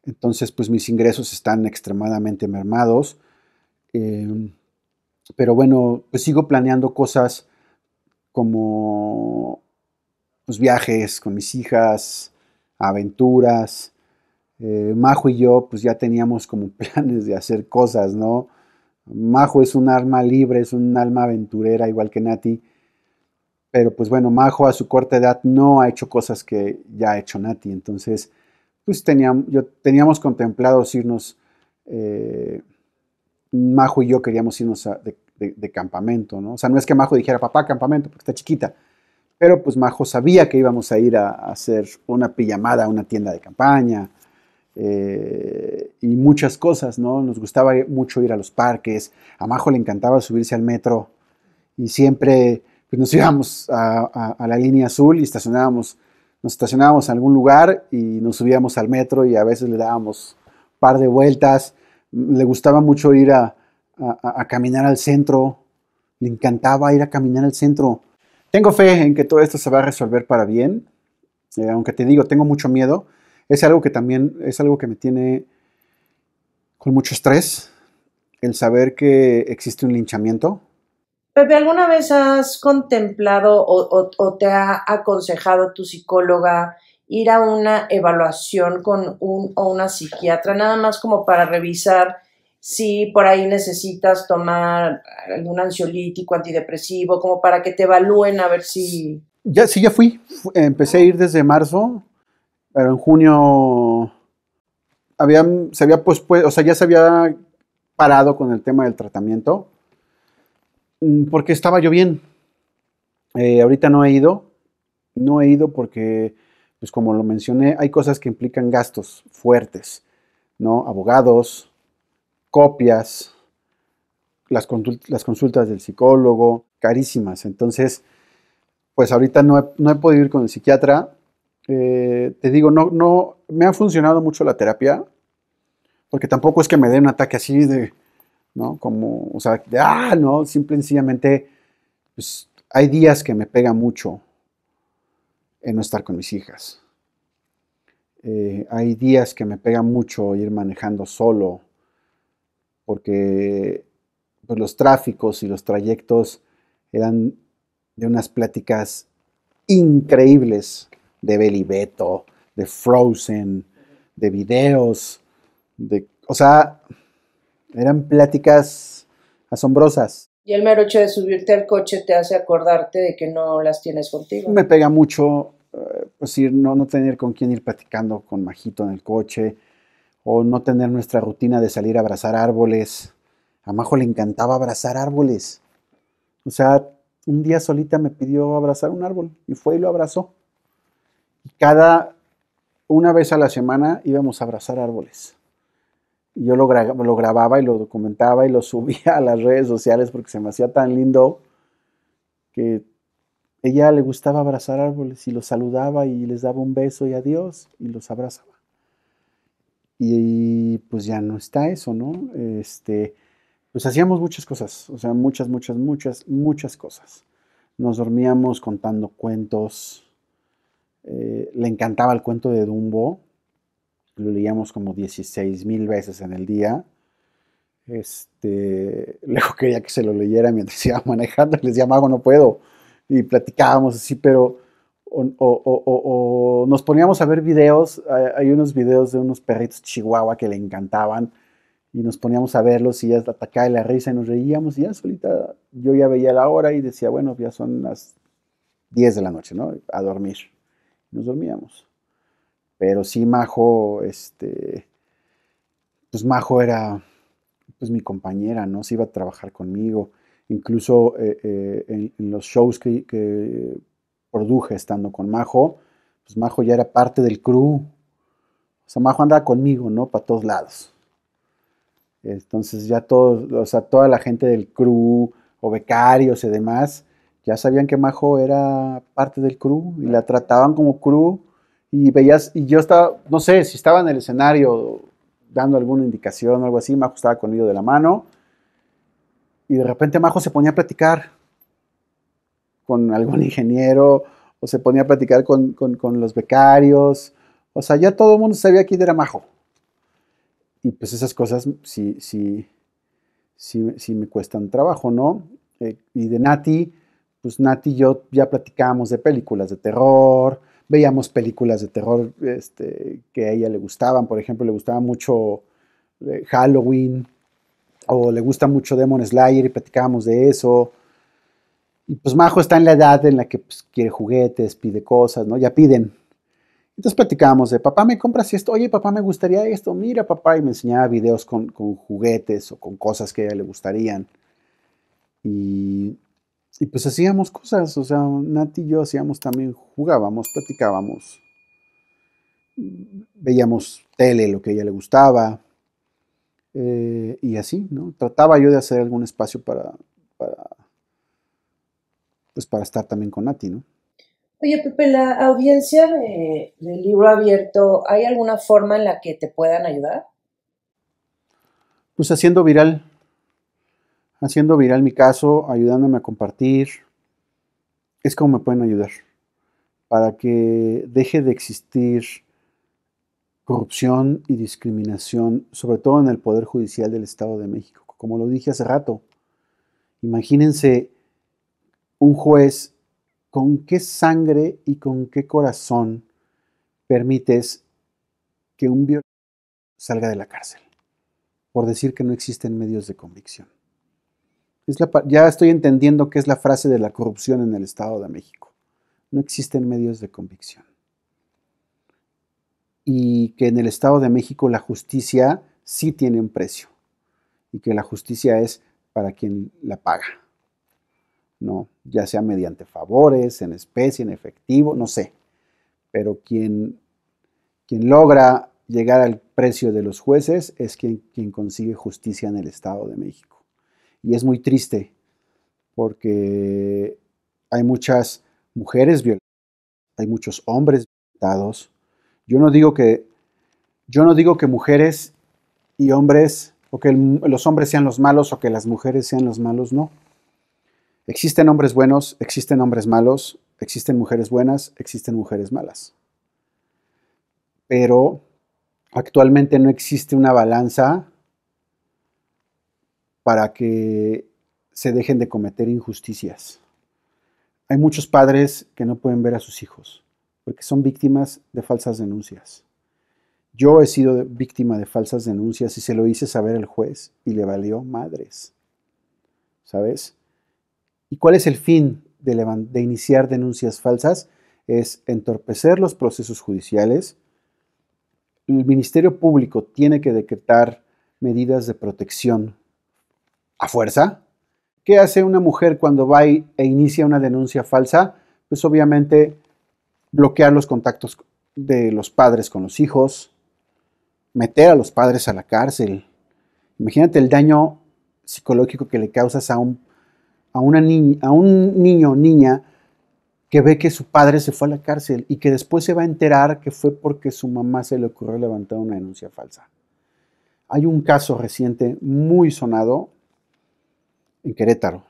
[SPEAKER 1] Entonces, pues mis ingresos están extremadamente mermados. pero bueno, pues sigo planeando cosas como los pues viajes con mis hijas, aventuras. Majo y yo, pues ya teníamos como planes de hacer cosas, ¿no? Majo es un alma libre, es un alma aventurera, igual que Nati. Pero pues bueno, Majo a su corta edad no ha hecho cosas que ya ha hecho Nati. Entonces, pues teníamos, yo, contemplados irnos, eh, Majo y yo queríamos irnos de, campamento, ¿no? O sea, no es que Majo dijera, papá, campamento, porque está chiquita. Pero pues Majo sabía que íbamos a ir a, a hacer una pijamada a una tienda de campaña, eh, y muchas cosas, ¿no? Nos gustaba mucho ir a los parques, a Majo le encantaba subirse al metro y siempre pues, nos íbamos a, la línea azul y estacionábamos, nos estacionábamos en algún lugar y nos subíamos al metro y a veces le dábamos un par de vueltas, le gustaba mucho ir a, caminar al centro, le encantaba ir a caminar al centro. Tengo fe en que todo esto se va a resolver para bien, eh, aunque te digo, tengo mucho miedo es algo que también es algo que me tiene con mucho estrés, el saber que existe un linchamiento.
[SPEAKER 2] Pepe, ¿alguna vez has contemplado o, te ha aconsejado tu psicóloga ir a una evaluación con un o una psiquiatra, nada más como para revisar si por ahí necesitas tomar algún ansiolítico, antidepresivo, como para que te evalúen a ver si...
[SPEAKER 1] Ya, sí, ya fui. Empecé a ir desde marzo pero en junio se había o sea, ya se había parado con el tema del tratamiento mm, porque estaba yo bien. Eh, ahorita no he ido, no he ido porque, pues como lo mencioné, hay cosas que implican gastos fuertes, ¿no? Abogados, copias, las, consultas, las consultas del psicólogo, carísimas. Entonces, pues ahorita no he podido ir con el psiquiatra, eh, te digo, no, no, me ha funcionado mucho la terapia, porque tampoco es que me dé un ataque así de, ¿no? Como, o sea, de, ah, no, simple y sencillamente, pues, hay días que me pega mucho en no estar con mis hijas. Eh, hay días que me pega mucho ir manejando solo, porque pues, los tráficos y los trayectos eran de unas pláticas increíbles de Belibeto, de Frozen, de videos, de, o sea, eran pláticas asombrosas.
[SPEAKER 2] Y el mero hecho de subirte al coche te hace acordarte de que no las tienes contigo. Me
[SPEAKER 1] pega mucho pues no, no tener con quién ir platicando con Majito en el coche, o no tener nuestra rutina de salir a abrazar árboles. A Majo le encantaba abrazar árboles. O sea, un día solita me pidió abrazar un árbol y fue y lo abrazó cada una vez a la semana íbamos a abrazar árboles. Yo lo, lo grababa y lo documentaba y lo subía a las redes sociales porque se me hacía tan lindo que ella le gustaba abrazar árboles y los saludaba y les daba un beso y adiós y los abrazaba. Y pues ya no está eso, ¿no? Este, pues hacíamos muchas cosas, o sea, muchas, muchas, muchas, muchas cosas. Nos dormíamos contando cuentos, eh, le encantaba el cuento de Dumbo, lo leíamos como 16 mil veces en el día. Este, luego quería que se lo leyera mientras iba manejando, les decía, mago, no puedo. Y platicábamos así, pero o, nos poníamos a ver videos, hay, unos videos de unos perritos chihuahua que le encantaban y nos poníamos a verlos y ya atacaba la risa y nos reíamos y ya solita yo ya veía la hora y decía, bueno, ya son las 10 de la noche, ¿no? A dormir nos dormíamos. Pero sí, Majo, este, pues Majo era pues mi compañera, ¿no? Se iba a trabajar conmigo. Incluso eh, eh, en, los shows que, produje estando con Majo, pues Majo ya era parte del crew. O sea, Majo andaba conmigo, ¿no? Para todos lados. Entonces ya todos, o sea, toda la gente del crew o becarios y demás, ya sabían que Majo era parte del crew y la trataban como crew y veías, y yo estaba, no sé, si estaba en el escenario dando alguna indicación o algo así, Majo estaba conmigo de la mano y de repente Majo se ponía a platicar con algún ingeniero o se ponía a platicar con, los becarios, o sea, ya todo el mundo sabía quién era Majo. Y pues esas cosas sí, sí, sí, me cuestan trabajo, ¿no? Eh, y de Nati, pues Nati y yo ya platicábamos de películas de terror, veíamos películas de terror este, que a ella le gustaban, por ejemplo, le gustaba mucho eh, Halloween o le gusta mucho Demon Slayer y platicábamos de eso. Y pues Majo está en la edad en la que pues, quiere juguetes, pide cosas, ¿no? Ya piden. Entonces platicábamos de, papá, ¿me compras esto? Oye, papá, me gustaría esto. Mira, papá, y me enseñaba videos con, con juguetes o con cosas que a ella le gustarían. Y y pues hacíamos cosas, o sea, Nati y yo hacíamos también, jugábamos, platicábamos, veíamos tele, lo que a ella le gustaba, eh, y así, ¿no? Trataba yo de hacer algún espacio para, pues para estar también con Nati, ¿no?
[SPEAKER 2] Oye, Pepe, la audiencia de, del libro abierto, ¿hay alguna forma en la que te puedan ayudar?
[SPEAKER 1] Pues haciendo viral haciendo viral mi caso, ayudándome a compartir. Es como me pueden ayudar para que deje de existir corrupción y discriminación, sobre todo en el Poder Judicial del Estado de México. Como lo dije hace rato, imagínense un juez con qué sangre y con qué corazón permites que un violador salga de la cárcel, por decir que no existen medios de convicción ya estoy entendiendo qué es la frase de la corrupción en el Estado de México. No existen medios de convicción. Y que en el Estado de México la justicia sí tiene un precio. Y que la justicia es para quien la paga. ¿no? Ya sea mediante favores, en especie, en efectivo, no sé. Pero quien, quien logra llegar al precio de los jueces es quien, quien consigue justicia en el Estado de México y es muy triste porque hay muchas mujeres violadas hay muchos hombres violentados. Yo no digo que, yo no digo que mujeres y hombres, o que los hombres sean los malos o que las mujeres sean los malos, no. Existen hombres buenos, existen hombres malos, existen mujeres buenas, existen mujeres malas. Pero actualmente no existe una balanza para que se dejen de cometer injusticias. Hay muchos padres que no pueden ver a sus hijos porque son víctimas de falsas denuncias. Yo he sido víctima de falsas denuncias y se lo hice saber al juez y le valió madres. ¿Sabes? ¿Y cuál es el fin de, de iniciar denuncias falsas? Es entorpecer los procesos judiciales. El Ministerio Público tiene que decretar medidas de protección a fuerza. ¿Qué hace una mujer cuando va e inicia una denuncia falsa? Pues obviamente bloquear los contactos de los padres con los hijos, meter a los padres a la cárcel. Imagínate el daño psicológico que le causas a un, a una a un niño o niña que ve que su padre se fue a la cárcel y que después se va a enterar que fue porque su mamá se le ocurrió levantar una denuncia falsa. Hay un caso reciente muy sonado en Querétaro.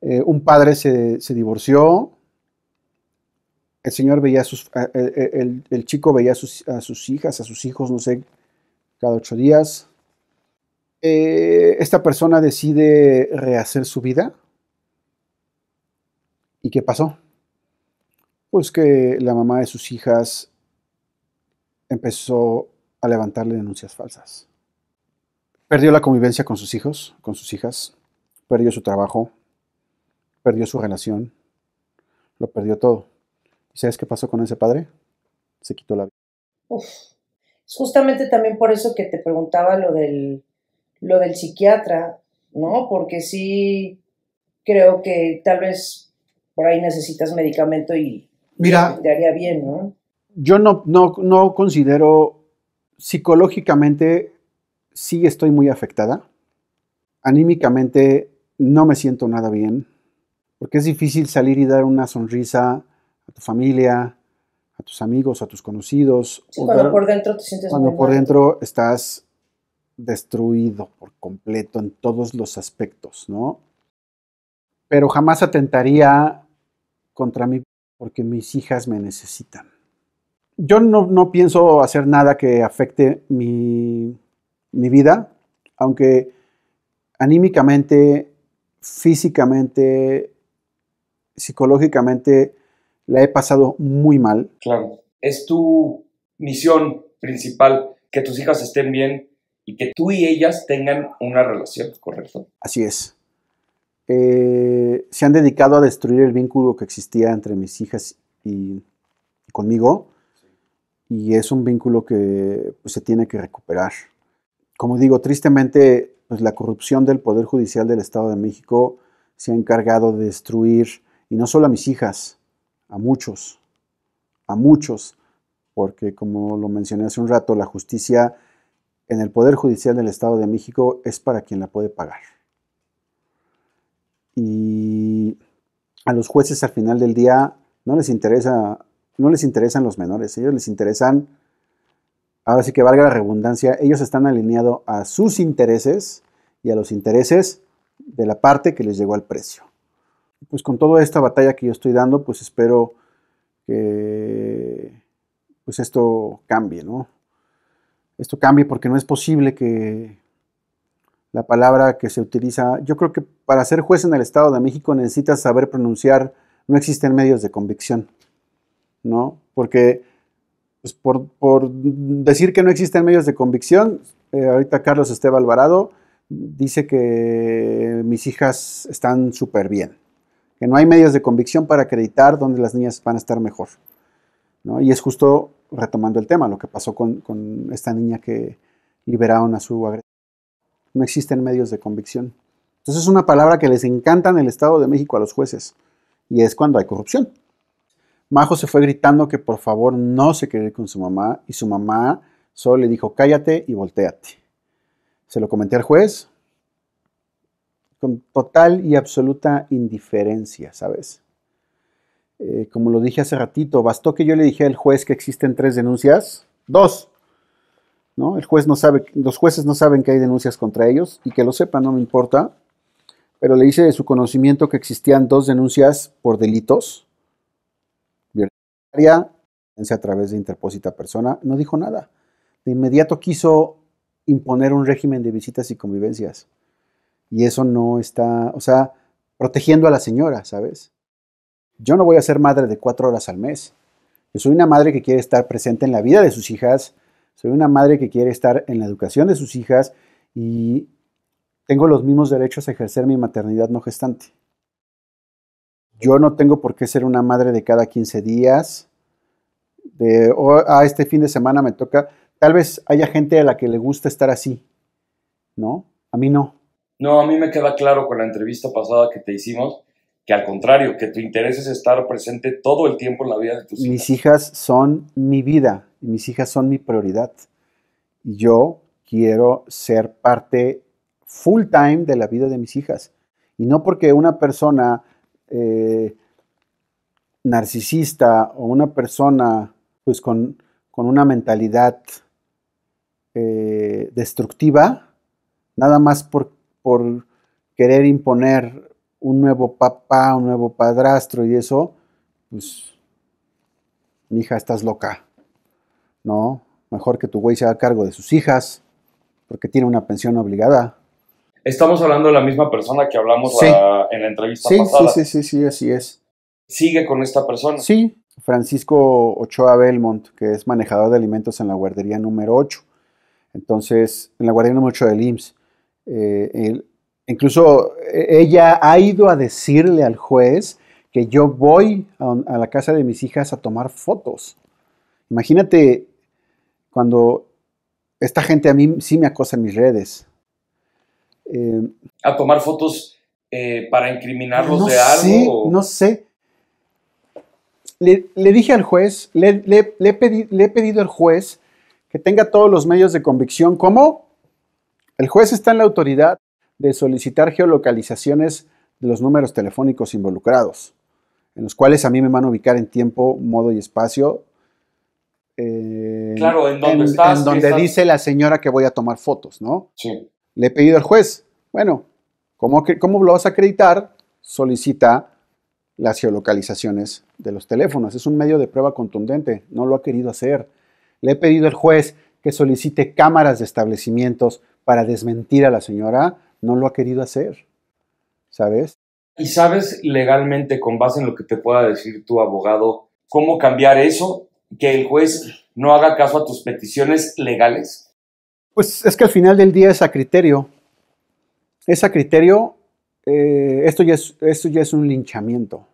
[SPEAKER 1] Eh, un padre se, divorció, el señor veía sus, el, el, chico veía a sus, hijas, a sus hijos, no sé, cada ocho días. Eh, esta persona decide rehacer su vida. ¿Y qué pasó? Pues que la mamá de sus hijas empezó a levantarle denuncias falsas. Perdió la convivencia con sus hijos, con sus hijas, perdió su trabajo, perdió su relación, lo perdió todo. ¿Y sabes qué pasó con ese padre? Se quitó la vida.
[SPEAKER 2] Uf. Es justamente también por eso que te preguntaba lo del, lo del psiquiatra, ¿no? Porque sí creo que tal vez por ahí necesitas medicamento y Mira, te haría bien, ¿no?
[SPEAKER 1] Yo no, no, no considero psicológicamente sí estoy muy afectada. Anímicamente no me siento nada bien, porque es difícil salir y dar una sonrisa a tu familia, a tus amigos, a tus conocidos. cuando por
[SPEAKER 2] dentro te sientes Cuando por
[SPEAKER 1] dentro estás destruido por completo en todos los aspectos, ¿no? Pero jamás atentaría contra mí porque mis hijas me necesitan. Yo no, no pienso hacer nada que afecte mi mi vida, aunque anímicamente, físicamente, psicológicamente la he pasado muy mal.
[SPEAKER 3] Claro, es tu misión principal que tus hijas estén bien y que tú y ellas tengan una relación, ¿correcto? Así
[SPEAKER 1] es. Eh, se han dedicado a destruir el vínculo que existía entre mis hijas y, conmigo y es un vínculo que pues, se tiene que recuperar como digo, tristemente, pues, la corrupción del Poder Judicial del Estado de México se ha encargado de destruir, y no solo a mis hijas, a muchos, a muchos, porque como lo mencioné hace un rato, la justicia en el Poder Judicial del Estado de México es para quien la puede pagar. Y a los jueces al final del día no les interesa, no les interesan los menores, ellos les interesan ahora sí que valga la redundancia, ellos están alineados a sus intereses y a los intereses de la parte que les llegó al precio. Pues con toda esta batalla que yo estoy dando, pues espero que pues esto cambie, ¿no? Esto cambie porque no es posible que la palabra que se utiliza, yo creo que para ser juez en el Estado de México necesitas saber pronunciar, no existen medios de convicción, ¿no? Porque pues, por, decir que no existen medios de convicción, eh, ahorita Carlos Esteban Alvarado dice que mis hijas están súper bien, que no hay medios de convicción para acreditar donde las niñas van a estar mejor. Y es justo retomando el tema, lo que pasó con, con esta niña que liberaron a su agresor. No existen medios de convicción. Entonces es una palabra que les encanta en el Estado de México a los jueces, y es cuando hay corrupción. Majo se fue gritando que por favor no se quede con su mamá y su mamá solo le dijo cállate y volteate. Se lo comenté al juez con total y absoluta indiferencia, ¿sabes? Eh, como lo dije hace ratito, bastó que yo le dije al juez que existen tres denuncias, dos, ¿no? El juez no sabe, los jueces no saben que hay denuncias contra ellos y que lo sepan, no me importa, pero le hice de su conocimiento que existían dos denuncias por delitos a través de interpósita persona, no dijo nada. De inmediato quiso imponer un régimen de visitas y convivencias. Y eso no está, o sea, protegiendo a la señora, ¿sabes? Yo no voy a ser madre de cuatro horas al mes. Yo soy una madre que quiere estar presente en la vida de sus hijas, soy una madre que quiere estar en la educación de sus hijas y tengo los mismos derechos a ejercer mi maternidad no gestante. Yo no tengo por qué ser una madre de cada 15 días. De, ah, este fin de semana me toca. Tal vez haya gente a la que le gusta estar así, ¿no? A mí no.
[SPEAKER 3] No, a mí me queda claro con la entrevista pasada que te hicimos que al contrario, que tu interés es estar presente todo el tiempo en la vida de tus hijas.
[SPEAKER 1] Mis hijas son mi vida, y mis hijas son mi prioridad. y Yo quiero ser parte full time de la vida de mis hijas. Y no porque una persona eh, narcisista o una persona pues con, una mentalidad eh, destructiva, nada más por, por querer imponer un nuevo papá, un nuevo padrastro y eso, pues, mi hija, estás loca, ¿no? Mejor que tu güey se haga cargo de sus hijas, porque tiene una pensión obligada.
[SPEAKER 3] Estamos hablando de la misma persona que hablamos en la entrevista sí, pasada. Sí, sí,
[SPEAKER 1] sí, sí, así es.
[SPEAKER 3] ¿Sigue con esta persona?
[SPEAKER 1] Sí, Francisco Ochoa Belmont, que es manejador de alimentos en la guardería número 8. Entonces, en la guardería número 8 del IMSS. Eh, incluso e, ella ha ido a decirle al juez que yo voy a, a la casa de mis hijas a tomar fotos. Imagínate cuando esta gente a mí sí me acosa en mis redes. Eh,
[SPEAKER 3] ¿A tomar fotos eh, para incriminarlos de algo?
[SPEAKER 1] No sé. Le, dije al juez, le, le, he pedido al juez que tenga todos los medios de convicción, ¿cómo? el juez está en la autoridad de solicitar geolocalizaciones de los números telefónicos involucrados, en los cuales a mí me van a ubicar en tiempo, modo y espacio. Eh, claro, en donde, estás, en donde dice la señora que voy a tomar fotos, ¿no? Sí. Le he pedido al juez, bueno, ¿cómo, lo vas a acreditar? Solicita las geolocalizaciones de los teléfonos. Es un medio de prueba contundente, no lo ha querido hacer. Le he pedido al juez que solicite cámaras de establecimientos para desmentir a la señora, no lo ha querido hacer. ¿Sabes?
[SPEAKER 3] ¿Y sabes legalmente, con base en lo que te pueda decir tu abogado, cómo cambiar eso? Que el juez no haga caso a tus peticiones legales.
[SPEAKER 1] Pues es que al final del día es a criterio. Es a criterio. Eh, esto, ya es, esto ya es un linchamiento.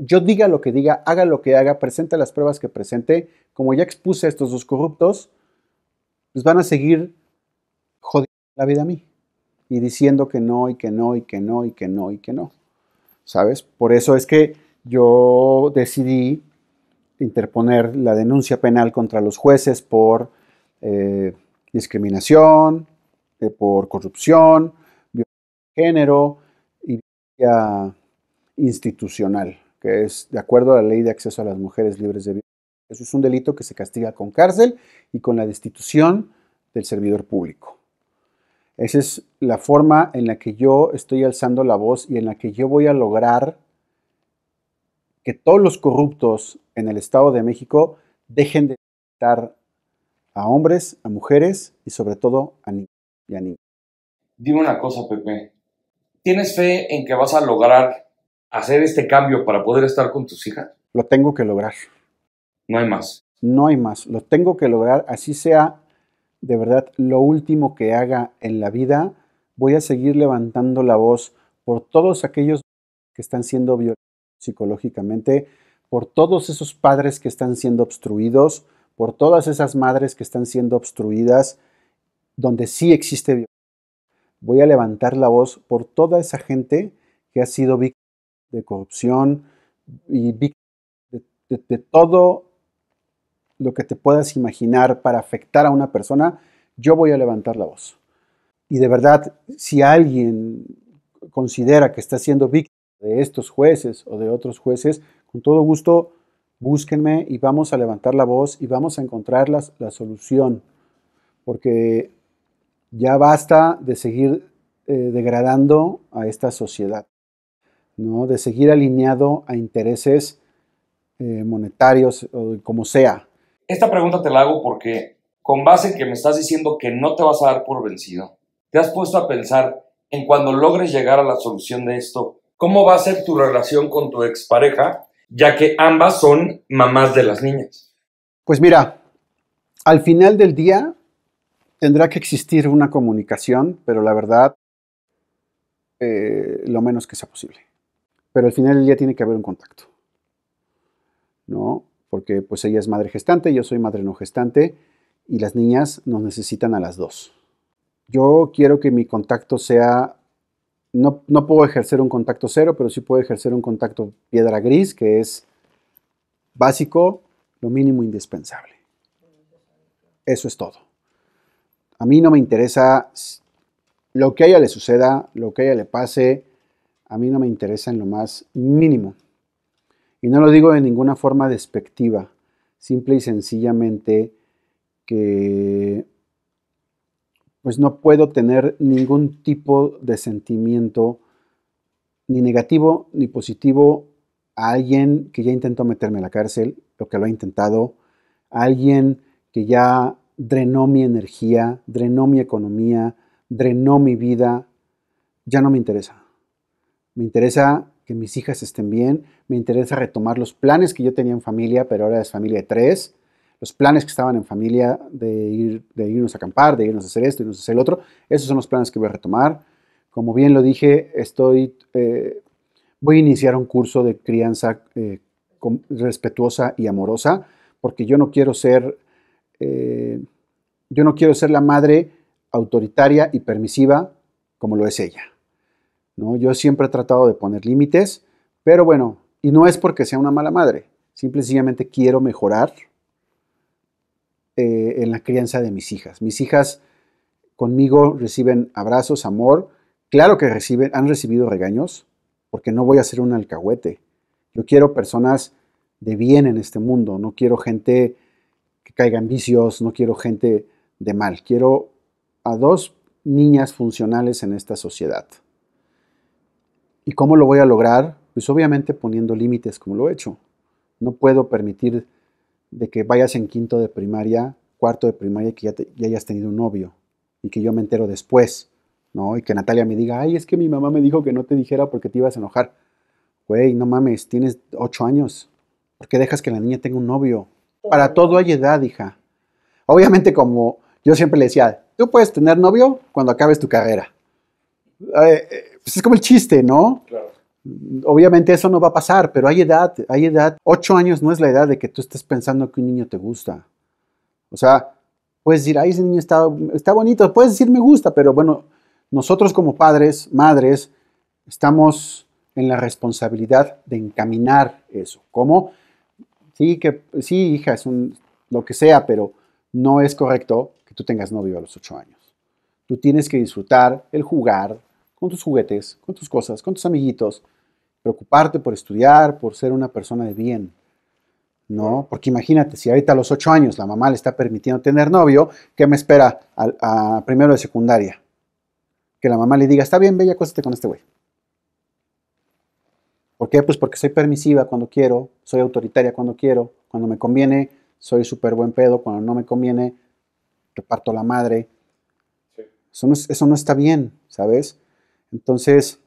[SPEAKER 1] yo diga lo que diga, haga lo que haga, presente las pruebas que presente. Como ya expuse a estos dos corruptos, les pues van a seguir jodiendo la vida a mí y diciendo que no y que no y que no y que no y que no. ¿Sabes? Por eso es que yo decidí interponer la denuncia penal contra los jueces por eh, discriminación, eh, por corrupción, violencia de género y violencia institucional, que es de acuerdo a la ley de acceso a las mujeres libres de violencia. Eso es un delito que se castiga con cárcel y con la destitución del servidor público. Esa es la forma en la que yo estoy alzando la voz y en la que yo voy a lograr que todos los corruptos en el Estado de México dejen de estar a hombres, a mujeres
[SPEAKER 3] y sobre todo a niños y a niñas. Dime una cosa, Pepe. ¿Tienes fe en que vas a lograr hacer este cambio para poder estar con tus hijas? Lo tengo que
[SPEAKER 1] lograr. No hay más. No hay más. Lo tengo que lograr, así sea de verdad lo último que haga en la vida. Voy a seguir levantando la voz por todos aquellos que están siendo violados psicológicamente, por todos esos padres que están siendo obstruidos, por todas esas madres que están siendo obstruidas, donde sí existe violencia. Voy a levantar la voz por toda esa gente que ha sido víctima de corrupción y víctima de, de todo lo que te puedas imaginar para afectar a una persona, yo voy a levantar la voz. Y de verdad, si alguien considera que está siendo víctima de estos jueces o de otros jueces, con todo gusto búsquenme y vamos a levantar la voz y vamos a encontrar la, solución, porque ya basta de seguir eh, degradando a esta sociedad, ¿no? de seguir alineado a intereses eh, monetarios o como sea.
[SPEAKER 3] Esta pregunta te la hago porque con base en que me estás diciendo que no te vas a dar por vencido, te has puesto a pensar en cuando logres llegar a la solución de esto, ¿cómo va a ser tu relación con tu expareja ya que ambas son mamás de las niñas.
[SPEAKER 1] Pues mira, al final del día tendrá que existir una comunicación, pero la verdad, eh, lo menos que sea posible. Pero al final del día tiene que haber un contacto, ¿no? Porque pues ella es madre gestante, yo soy madre no gestante, y las niñas nos necesitan a las dos. Yo quiero que mi contacto sea no, puedo ejercer un contacto cero, pero sí puedo ejercer un contacto piedra gris, que es básico, lo mínimo indispensable. Eso es todo. A mí no me interesa lo que a ella le suceda, lo que a ella le pase, a mí no me interesa en lo más mínimo. Y no lo digo de ninguna forma despectiva, simple y sencillamente que pues no puedo tener ningún tipo de sentimiento ni negativo ni positivo a alguien que ya intentó meterme a la cárcel lo que lo ha intentado, a alguien que ya drenó mi energía, drenó mi economía, drenó mi vida, ya no me interesa. Me interesa que mis hijas estén bien, me interesa retomar los planes que yo tenía en familia, pero ahora es familia de tres, los planes que estaban en familia de, ir, de irnos a acampar, de irnos a hacer esto, irnos a hacer el otro, esos son los planes que voy a retomar. Como bien lo dije, estoy, eh, voy a iniciar un curso de crianza eh, respetuosa y amorosa, porque yo no quiero ser, eh, yo no quiero ser la madre autoritaria y permisiva como lo es ella. ¿no? Yo siempre he tratado de poner límites, pero bueno, y no es porque sea una mala madre, simplemente quiero mejorar eh, en la crianza de mis hijas. Mis hijas conmigo reciben abrazos, amor. Claro que reciben, han recibido regaños, porque no voy a ser un alcahuete. Yo quiero personas de bien en este mundo, no quiero gente que caiga en vicios, no quiero gente de mal, quiero a dos niñas funcionales en esta sociedad. ¿Y cómo lo voy a lograr? Pues obviamente poniendo límites como lo he hecho. No puedo permitir de que vayas en quinto de primaria, cuarto de primaria, que ya, hayas tenido un novio y que yo me entero después, ¿no? Y que Natalia me diga, ay, es que mi mamá me dijo que no te dijera porque te ibas a enojar. Güey, no mames, tienes ocho años. ¿Por qué dejas que la niña tenga un novio? Para todo hay edad, hija. Obviamente, como yo siempre le decía, tú puedes tener novio cuando acabes tu carrera. Eh, eh, pues es como el chiste, ¿no? Claro. Obviamente eso no va a pasar, pero hay edad, hay edad. Ocho años no es la edad de que tú estés pensando que un niño te gusta. O sea, puedes decir, ay, ese niño está, bonito, puedes decir me gusta, pero bueno, nosotros como padres, madres, estamos en la responsabilidad de encaminar eso. ¿Cómo? Sí, que, sí, hija, es lo que sea, pero no es correcto que tú tengas novio a los ocho años. Tú tienes que disfrutar el jugar con tus juguetes, con tus cosas, con tus amiguitos, preocuparte por estudiar, por ser una persona de bien. ¿no? Porque imagínate, si ahorita a los ocho años la mamá le está permitiendo tener novio, ¿qué me espera a, primero de secundaria? Que la mamá le diga, está bien, bella, acuéstate con este güey. ¿Por qué? Pues porque soy permisiva cuando quiero, soy autoritaria cuando quiero, cuando me conviene, soy súper buen pedo, cuando no me conviene, reparto la madre. eso no está bien, ¿sabes? Entonces,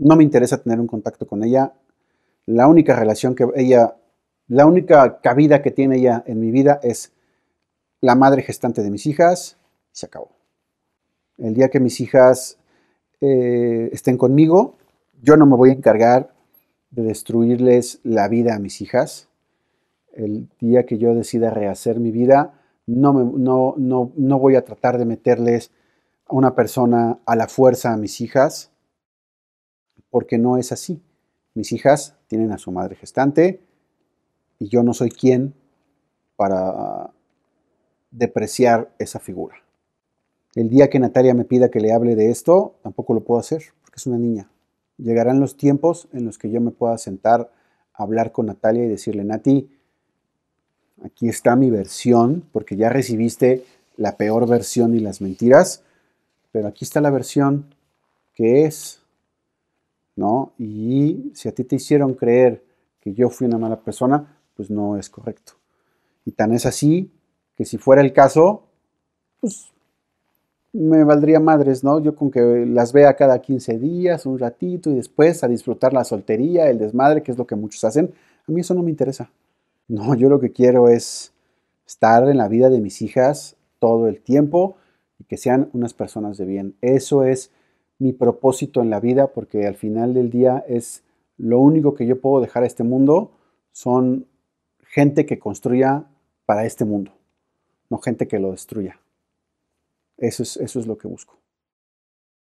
[SPEAKER 1] no me interesa tener un contacto con ella. La única relación que ella, la única cabida que tiene ella en mi vida es la madre gestante de mis hijas. Se acabó. El día que mis hijas eh, estén conmigo, yo no me voy a encargar de destruirles la vida a mis hijas. El día que yo decida rehacer mi vida, no, no voy a tratar de meterles a una persona a la fuerza a mis hijas porque no es así. Mis hijas tienen a su madre gestante y yo no soy quien para depreciar esa figura. El día que Natalia me pida que le hable de esto, tampoco lo puedo hacer, porque es una niña. Llegarán los tiempos en los que yo me pueda sentar a hablar con Natalia y decirle, Nati, aquí está mi versión, porque ya recibiste la peor versión y las mentiras, pero aquí está la versión que es y si a ti te hicieron creer que yo fui una mala persona, pues no es correcto. Y tan es así que si fuera el caso, pues me valdría madres, ¿no? Yo con que las vea cada 15 días, un ratito y después a disfrutar la soltería, el desmadre, que es lo que muchos hacen, a mí eso no me interesa. No, yo lo que quiero es estar en la vida de mis hijas todo el tiempo y que sean unas personas de bien. Eso es mi propósito en la vida, porque al final del día es lo único que yo puedo dejar a este mundo son gente que construya para este mundo, no gente que lo destruya. Eso es, eso es lo que busco.